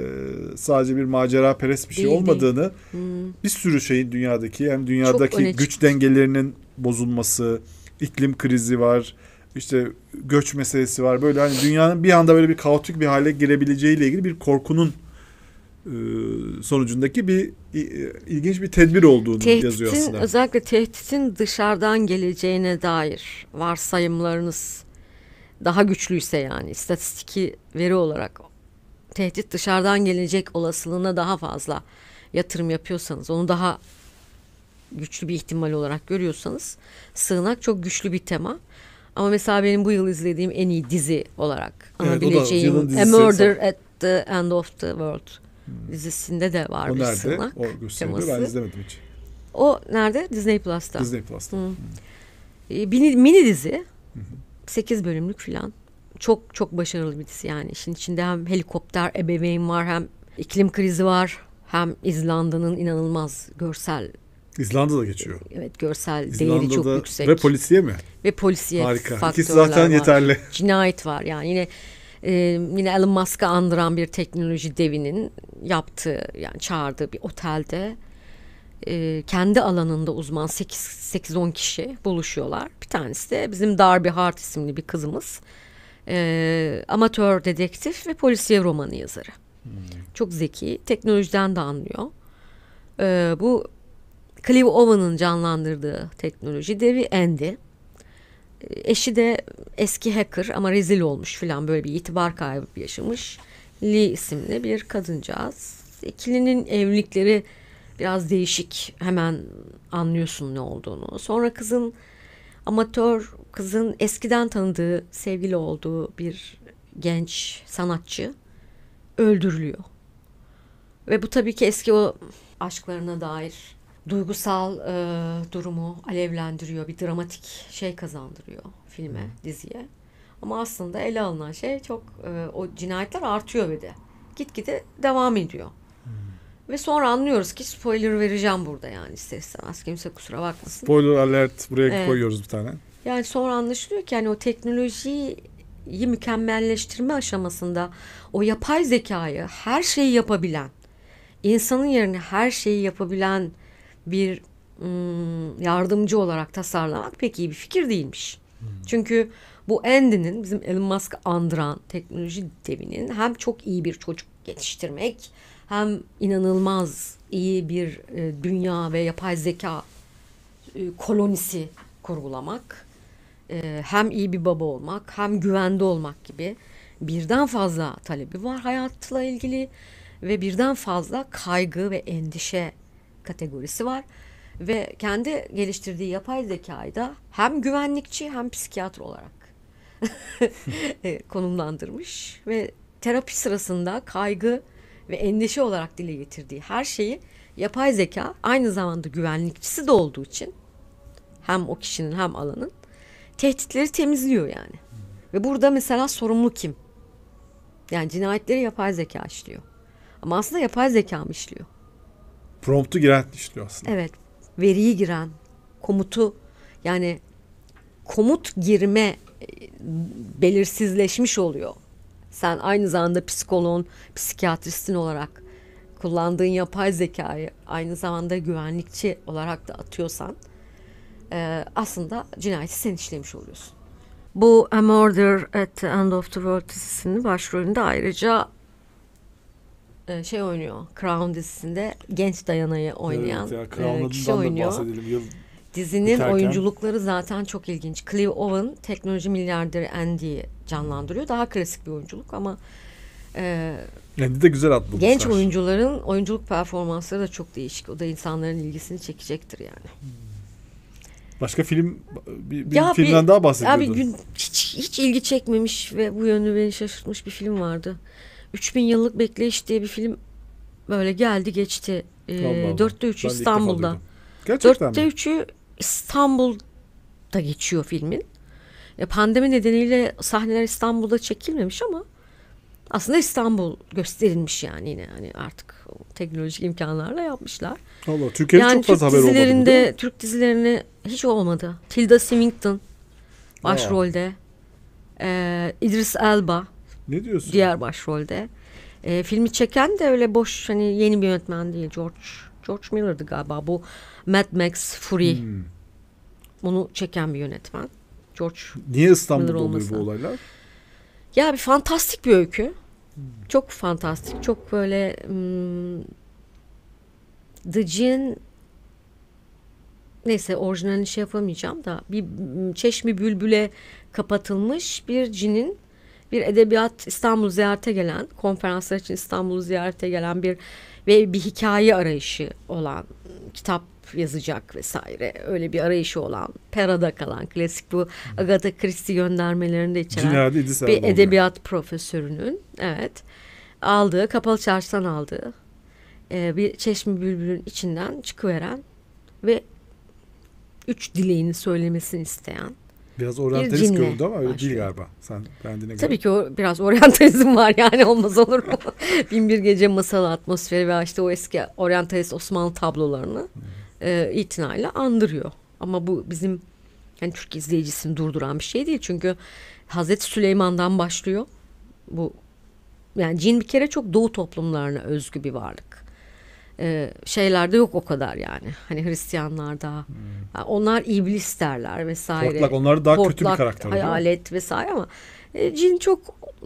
sadece bir macera perest bir şey değil, olmadığını değil. bir sürü şeyin dünyadaki hem dünyadaki güç dengelerinin bozulması, iklim krizi var, işte göç meselesi var. Böyle hani dünyanın bir anda böyle bir kaotik bir hale girebileceğiyle ilgili bir korkunun e, sonucundaki bir e, ilginç bir tedbir olduğunu tehditin, yazıyor aslında. Özellikle tehditin dışarıdan geleceğine dair varsayımlarınız daha güçlüyse yani istatistiki veri olarak tehdit dışarıdan gelecek olasılığına daha fazla yatırım yapıyorsanız onu daha güçlü bir ihtimal olarak görüyorsanız sığınak çok güçlü bir tema. Ama mesela benim bu yıl izlediğim en iyi dizi olarak evet, anabileceğim A Murder at the End of the World hmm. dizisinde de var o bir nerede? sığınak o teması. Ben izlemedim hiç. O nerede? Disney Plus'ta. Disney Plus'ta. Hmm. Hmm. Ee, mini, mini dizi. Hı hı. 8 bölümlük filan. Çok çok başarılı bir dizi yani. İşin içinde hem helikopter ebeveyn var hem iklim krizi var. Hem İzlanda'nın inanılmaz görsel İzlanda'da geçiyor. Evet görsel İzlanda'da değeri çok yüksek. Ve polisiye mi? Ve polisiye Harika. faktörler İkisi zaten var. yeterli. Cinayet var yani yine e, yine Elon Musk'ı andıran bir teknoloji devinin yaptığı yani çağırdığı bir otelde e, kendi alanında uzman 8-10 kişi buluşuyorlar. Bir tanesi de bizim Darby Hart isimli bir kızımız. E, amatör dedektif ve polisiye romanı yazarı. Hmm. Çok zeki, teknolojiden de anlıyor. E, bu Clive Owen'ın canlandırdığı teknoloji devi Andy. E, eşi de eski hacker ama rezil olmuş filan böyle bir itibar kaybı yaşamış. Lee isimli bir kadıncağız. İkilinin evlilikleri Biraz değişik hemen anlıyorsun ne olduğunu. Sonra kızın amatör kızın eskiden tanıdığı, sevgili olduğu bir genç sanatçı öldürülüyor. Ve bu tabii ki eski o aşklarına dair duygusal e, durumu alevlendiriyor. Bir dramatik şey kazandırıyor filme, diziye. Ama aslında ele alınan şey çok e, o cinayetler artıyor ve de gitgide devam ediyor. Ve sonra anlıyoruz ki spoiler vereceğim burada yani ister istemez kimse kusura bakmasın. Spoiler alert buraya evet. koyuyoruz bir tane. Yani sonra anlaşılıyor ki yani o teknolojiyi mükemmelleştirme aşamasında o yapay zekayı her şeyi yapabilen, insanın yerine her şeyi yapabilen bir hmm, yardımcı olarak tasarlamak pek iyi bir fikir değilmiş. Hmm. Çünkü bu Andy'nin bizim Elon Musk'ı andıran teknoloji devinin hem çok iyi bir çocuk yetiştirmek hem inanılmaz iyi bir e, dünya ve yapay zeka e, kolonisi kurgulamak, e, hem iyi bir baba olmak, hem güvende olmak gibi birden fazla talebi var hayatla ilgili ve birden fazla kaygı ve endişe kategorisi var ve kendi geliştirdiği yapay zekayı da hem güvenlikçi hem psikiyatr olarak e, konumlandırmış ve terapi sırasında kaygı ve endişe olarak dile getirdiği her şeyi yapay zeka aynı zamanda güvenlikçisi de olduğu için hem o kişinin hem alanın tehditleri temizliyor yani. Hmm. Ve burada mesela sorumlu kim? Yani cinayetleri yapay zeka işliyor. Ama aslında yapay zeka mı işliyor? Promptu giren işliyor aslında. Evet. Veriyi giren, komutu yani komut girme e, belirsizleşmiş oluyor sen aynı zamanda psikoloğun, psikiyatristin olarak kullandığın yapay zekayı aynı zamanda güvenlikçi olarak da atıyorsan e, aslında cinayeti sen işlemiş oluyorsun. Bu A Murder at the End of the World dizisinin başrolünde ayrıca e, şey oynuyor. Crown dizisinde genç Dayana'yı oynayan evet ya, e, kişi oynuyor. Dizinin biterken. oyunculukları zaten çok ilginç. Clive Owen teknoloji milyarderi Andy'yi canlandırıyor. Daha klasik bir oyunculuk ama e, yani de güzel atlamışlar. Genç oyuncuların oyunculuk performansları da çok değişik. O da insanların ilgisini çekecektir yani. Hmm. Başka film bir, bir ya filmden bir, daha bahsediyordun. bir gün hiç, hiç ilgi çekmemiş ve bu yönü beni şaşırtmış bir film vardı. 3000 yıllık bekleyiş diye bir film böyle geldi geçti. Ee, 4'te 3'ü İstanbul'da. Gerçekten 4'te mi? 3'ü İstanbul'da geçiyor filmin. E, pandemi nedeniyle sahneler İstanbul'da çekilmemiş ama aslında İstanbul gösterilmiş yani yine hani artık teknolojik imkanlarla yapmışlar. Allah Türkiye'de yani çok fazla Türk haber dizilerinde, Yani Türk dizilerinde hiç olmadı. Tilda Swinton başrolde. Ee, İdris Elba. Ne diyorsun? Diğer başrolde. Ee, filmi çeken de öyle boş hani yeni bir yönetmen değil. George George Miller'dı galiba bu Mad Max Fury. Hmm. Onu çeken bir yönetmen. George Niye İstanbul'da oluyor bu olaylar? Ya bir fantastik bir öykü. Çok fantastik. Çok böyle hmm, The Gin neyse orijinalini şey yapamayacağım da bir hmm, çeşmi bülbüle kapatılmış bir cinin bir edebiyat İstanbul ziyarete gelen konferanslar için İstanbul'u ziyarete gelen bir ve bir hikaye arayışı olan kitap yazacak vesaire. Öyle bir arayışı olan, perada kalan klasik bu Agatha Christie göndermelerinde içeren bir edebiyat profesörünün evet aldığı, kapalı çarşıdan aldığı e, bir çeşme bülbülün içinden çıkıveren ve üç dileğini söylemesini isteyen Biraz oryantalist bir görüldü ama öyle başlıyor. değil galiba. Sen kendine göre. Tabii ki o biraz oryantalizm var yani olmaz olur mu? Bin bir gece masal atmosferi ve işte o eski oryantalist Osmanlı tablolarını. Hmm e, itinayla andırıyor. Ama bu bizim yani Türk izleyicisini durduran bir şey değil. Çünkü Hazreti Süleyman'dan başlıyor. Bu yani cin bir kere çok doğu toplumlarına özgü bir varlık. Ee, şeylerde yok o kadar yani. Hani Hristiyanlarda. Hmm. Yani onlar iblis derler vesaire. Portlak onları daha Portlak, kötü bir karakter. Hayalet vesaire ama e, cin çok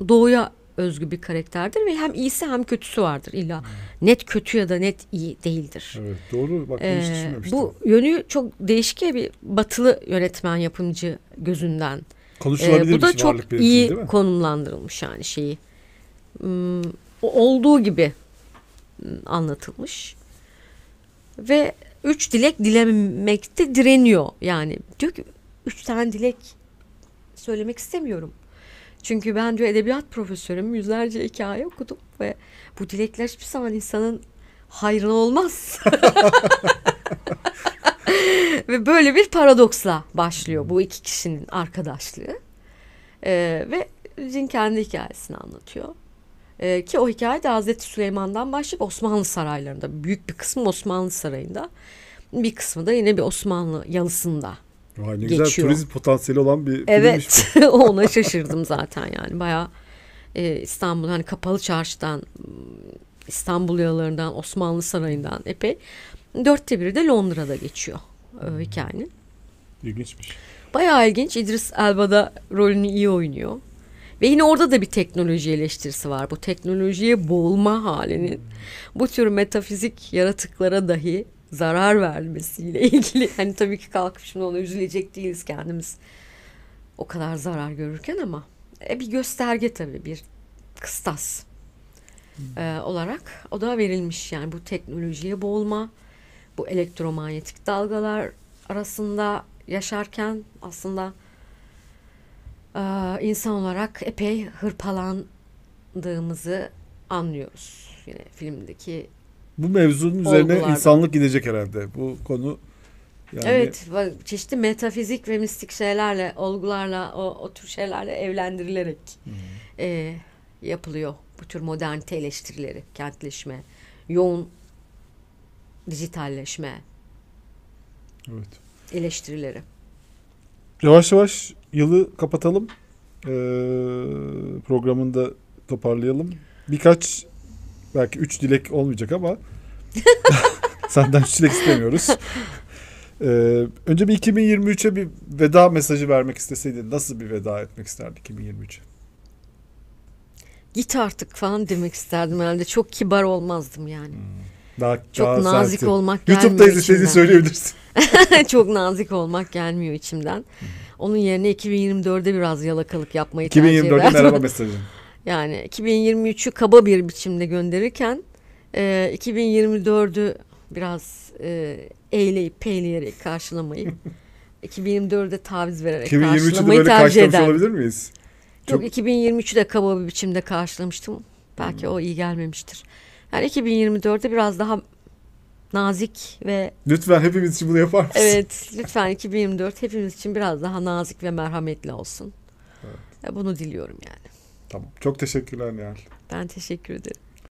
doğuya özgü bir karakterdir ve hem iyisi hem kötüsü vardır illa. Hmm. Net kötü ya da net iyi değildir. Evet, doğru bak ee, Bu yönü çok değişik bir batılı yönetmen yapımcı gözünden. Konuşulabilir ee, bu da çok belirtin, iyi konumlandırılmış yani şeyi. Hmm, olduğu gibi anlatılmış. Ve üç dilek dilemekte direniyor. Yani diyor ki üç tane dilek söylemek istemiyorum. Çünkü ben diyor edebiyat profesörüm. Yüzlerce hikaye okudum ve bu dilekler hiçbir zaman insanın hayrına olmaz. ve böyle bir paradoksla başlıyor bu iki kişinin arkadaşlığı. Ee, ve Jin kendi hikayesini anlatıyor. Ee, ki o hikaye de Hazreti Süleyman'dan başlayıp Osmanlı saraylarında. Büyük bir kısmı Osmanlı sarayında. Bir kısmı da yine bir Osmanlı yalısında Vay ne geçiyor. güzel turizm potansiyeli olan bir Evet ona şaşırdım zaten yani baya e, İstanbul hani kapalı çarşıdan İstanbul yalarından Osmanlı Sarayı'ndan epey dörtte biri de Londra'da geçiyor e, hmm. hikayenin. İlginçmiş. Bayağı ilginç İdris Elba'da rolünü iyi oynuyor. Ve yine orada da bir teknoloji eleştirisi var. Bu teknolojiye boğulma halinin hmm. bu tür metafizik yaratıklara dahi zarar vermesiyle ilgili. Hani tabii ki kalkıp şimdi ona üzülecek değiliz kendimiz. O kadar zarar görürken ama e, bir gösterge tabii bir kıstas hmm. e, olarak o da verilmiş. Yani bu teknolojiye boğulma, bu elektromanyetik dalgalar arasında yaşarken aslında e, insan olarak epey hırpalandığımızı anlıyoruz. Yine filmdeki bu mevzunun üzerine insanlık gidecek herhalde. Bu konu yani... Evet, çeşitli metafizik ve mistik şeylerle, olgularla, o, o tür şeylerle evlendirilerek e, yapılıyor bu tür modernite eleştirileri, kentleşme, yoğun dijitalleşme evet. eleştirileri. Yavaş yavaş yılı kapatalım, ee, programını da toparlayalım. Birkaç Belki üç dilek olmayacak ama senden üç dilek istemiyoruz. Ee, önce bir 2023'e bir veda mesajı vermek isteseydin nasıl bir veda etmek isterdin 2023'e? Git artık falan demek isterdim herhalde. Çok kibar olmazdım yani. Hmm. Daha, Çok daha nazik sertti. olmak YouTube'da gelmiyor YouTube'da izlediğini söyleyebilirsin. Çok nazik olmak gelmiyor içimden. Hmm. Onun yerine 2024'de biraz yalakalık yapmayı tercih ederdim. 2024'de merhaba mesajın. Yani 2023'ü kaba bir biçimde gönderirken e, 2024'ü biraz e, eğleyip peyleyerek karşılamayı 2024'de taviz vererek karşılamayı böyle tercih eden. olabilir miyiz? Çok... Yok 2023'ü de kaba bir biçimde karşılamıştım. Belki hmm. o iyi gelmemiştir. Yani 2024'de biraz daha nazik ve... Lütfen hepimiz için bunu yapar mısın? Evet lütfen 2024 hepimiz için biraz daha nazik ve merhametli olsun. Evet. E, bunu diliyorum yani. Tamam. Çok teşekkürler Nihal. Ben teşekkür ederim.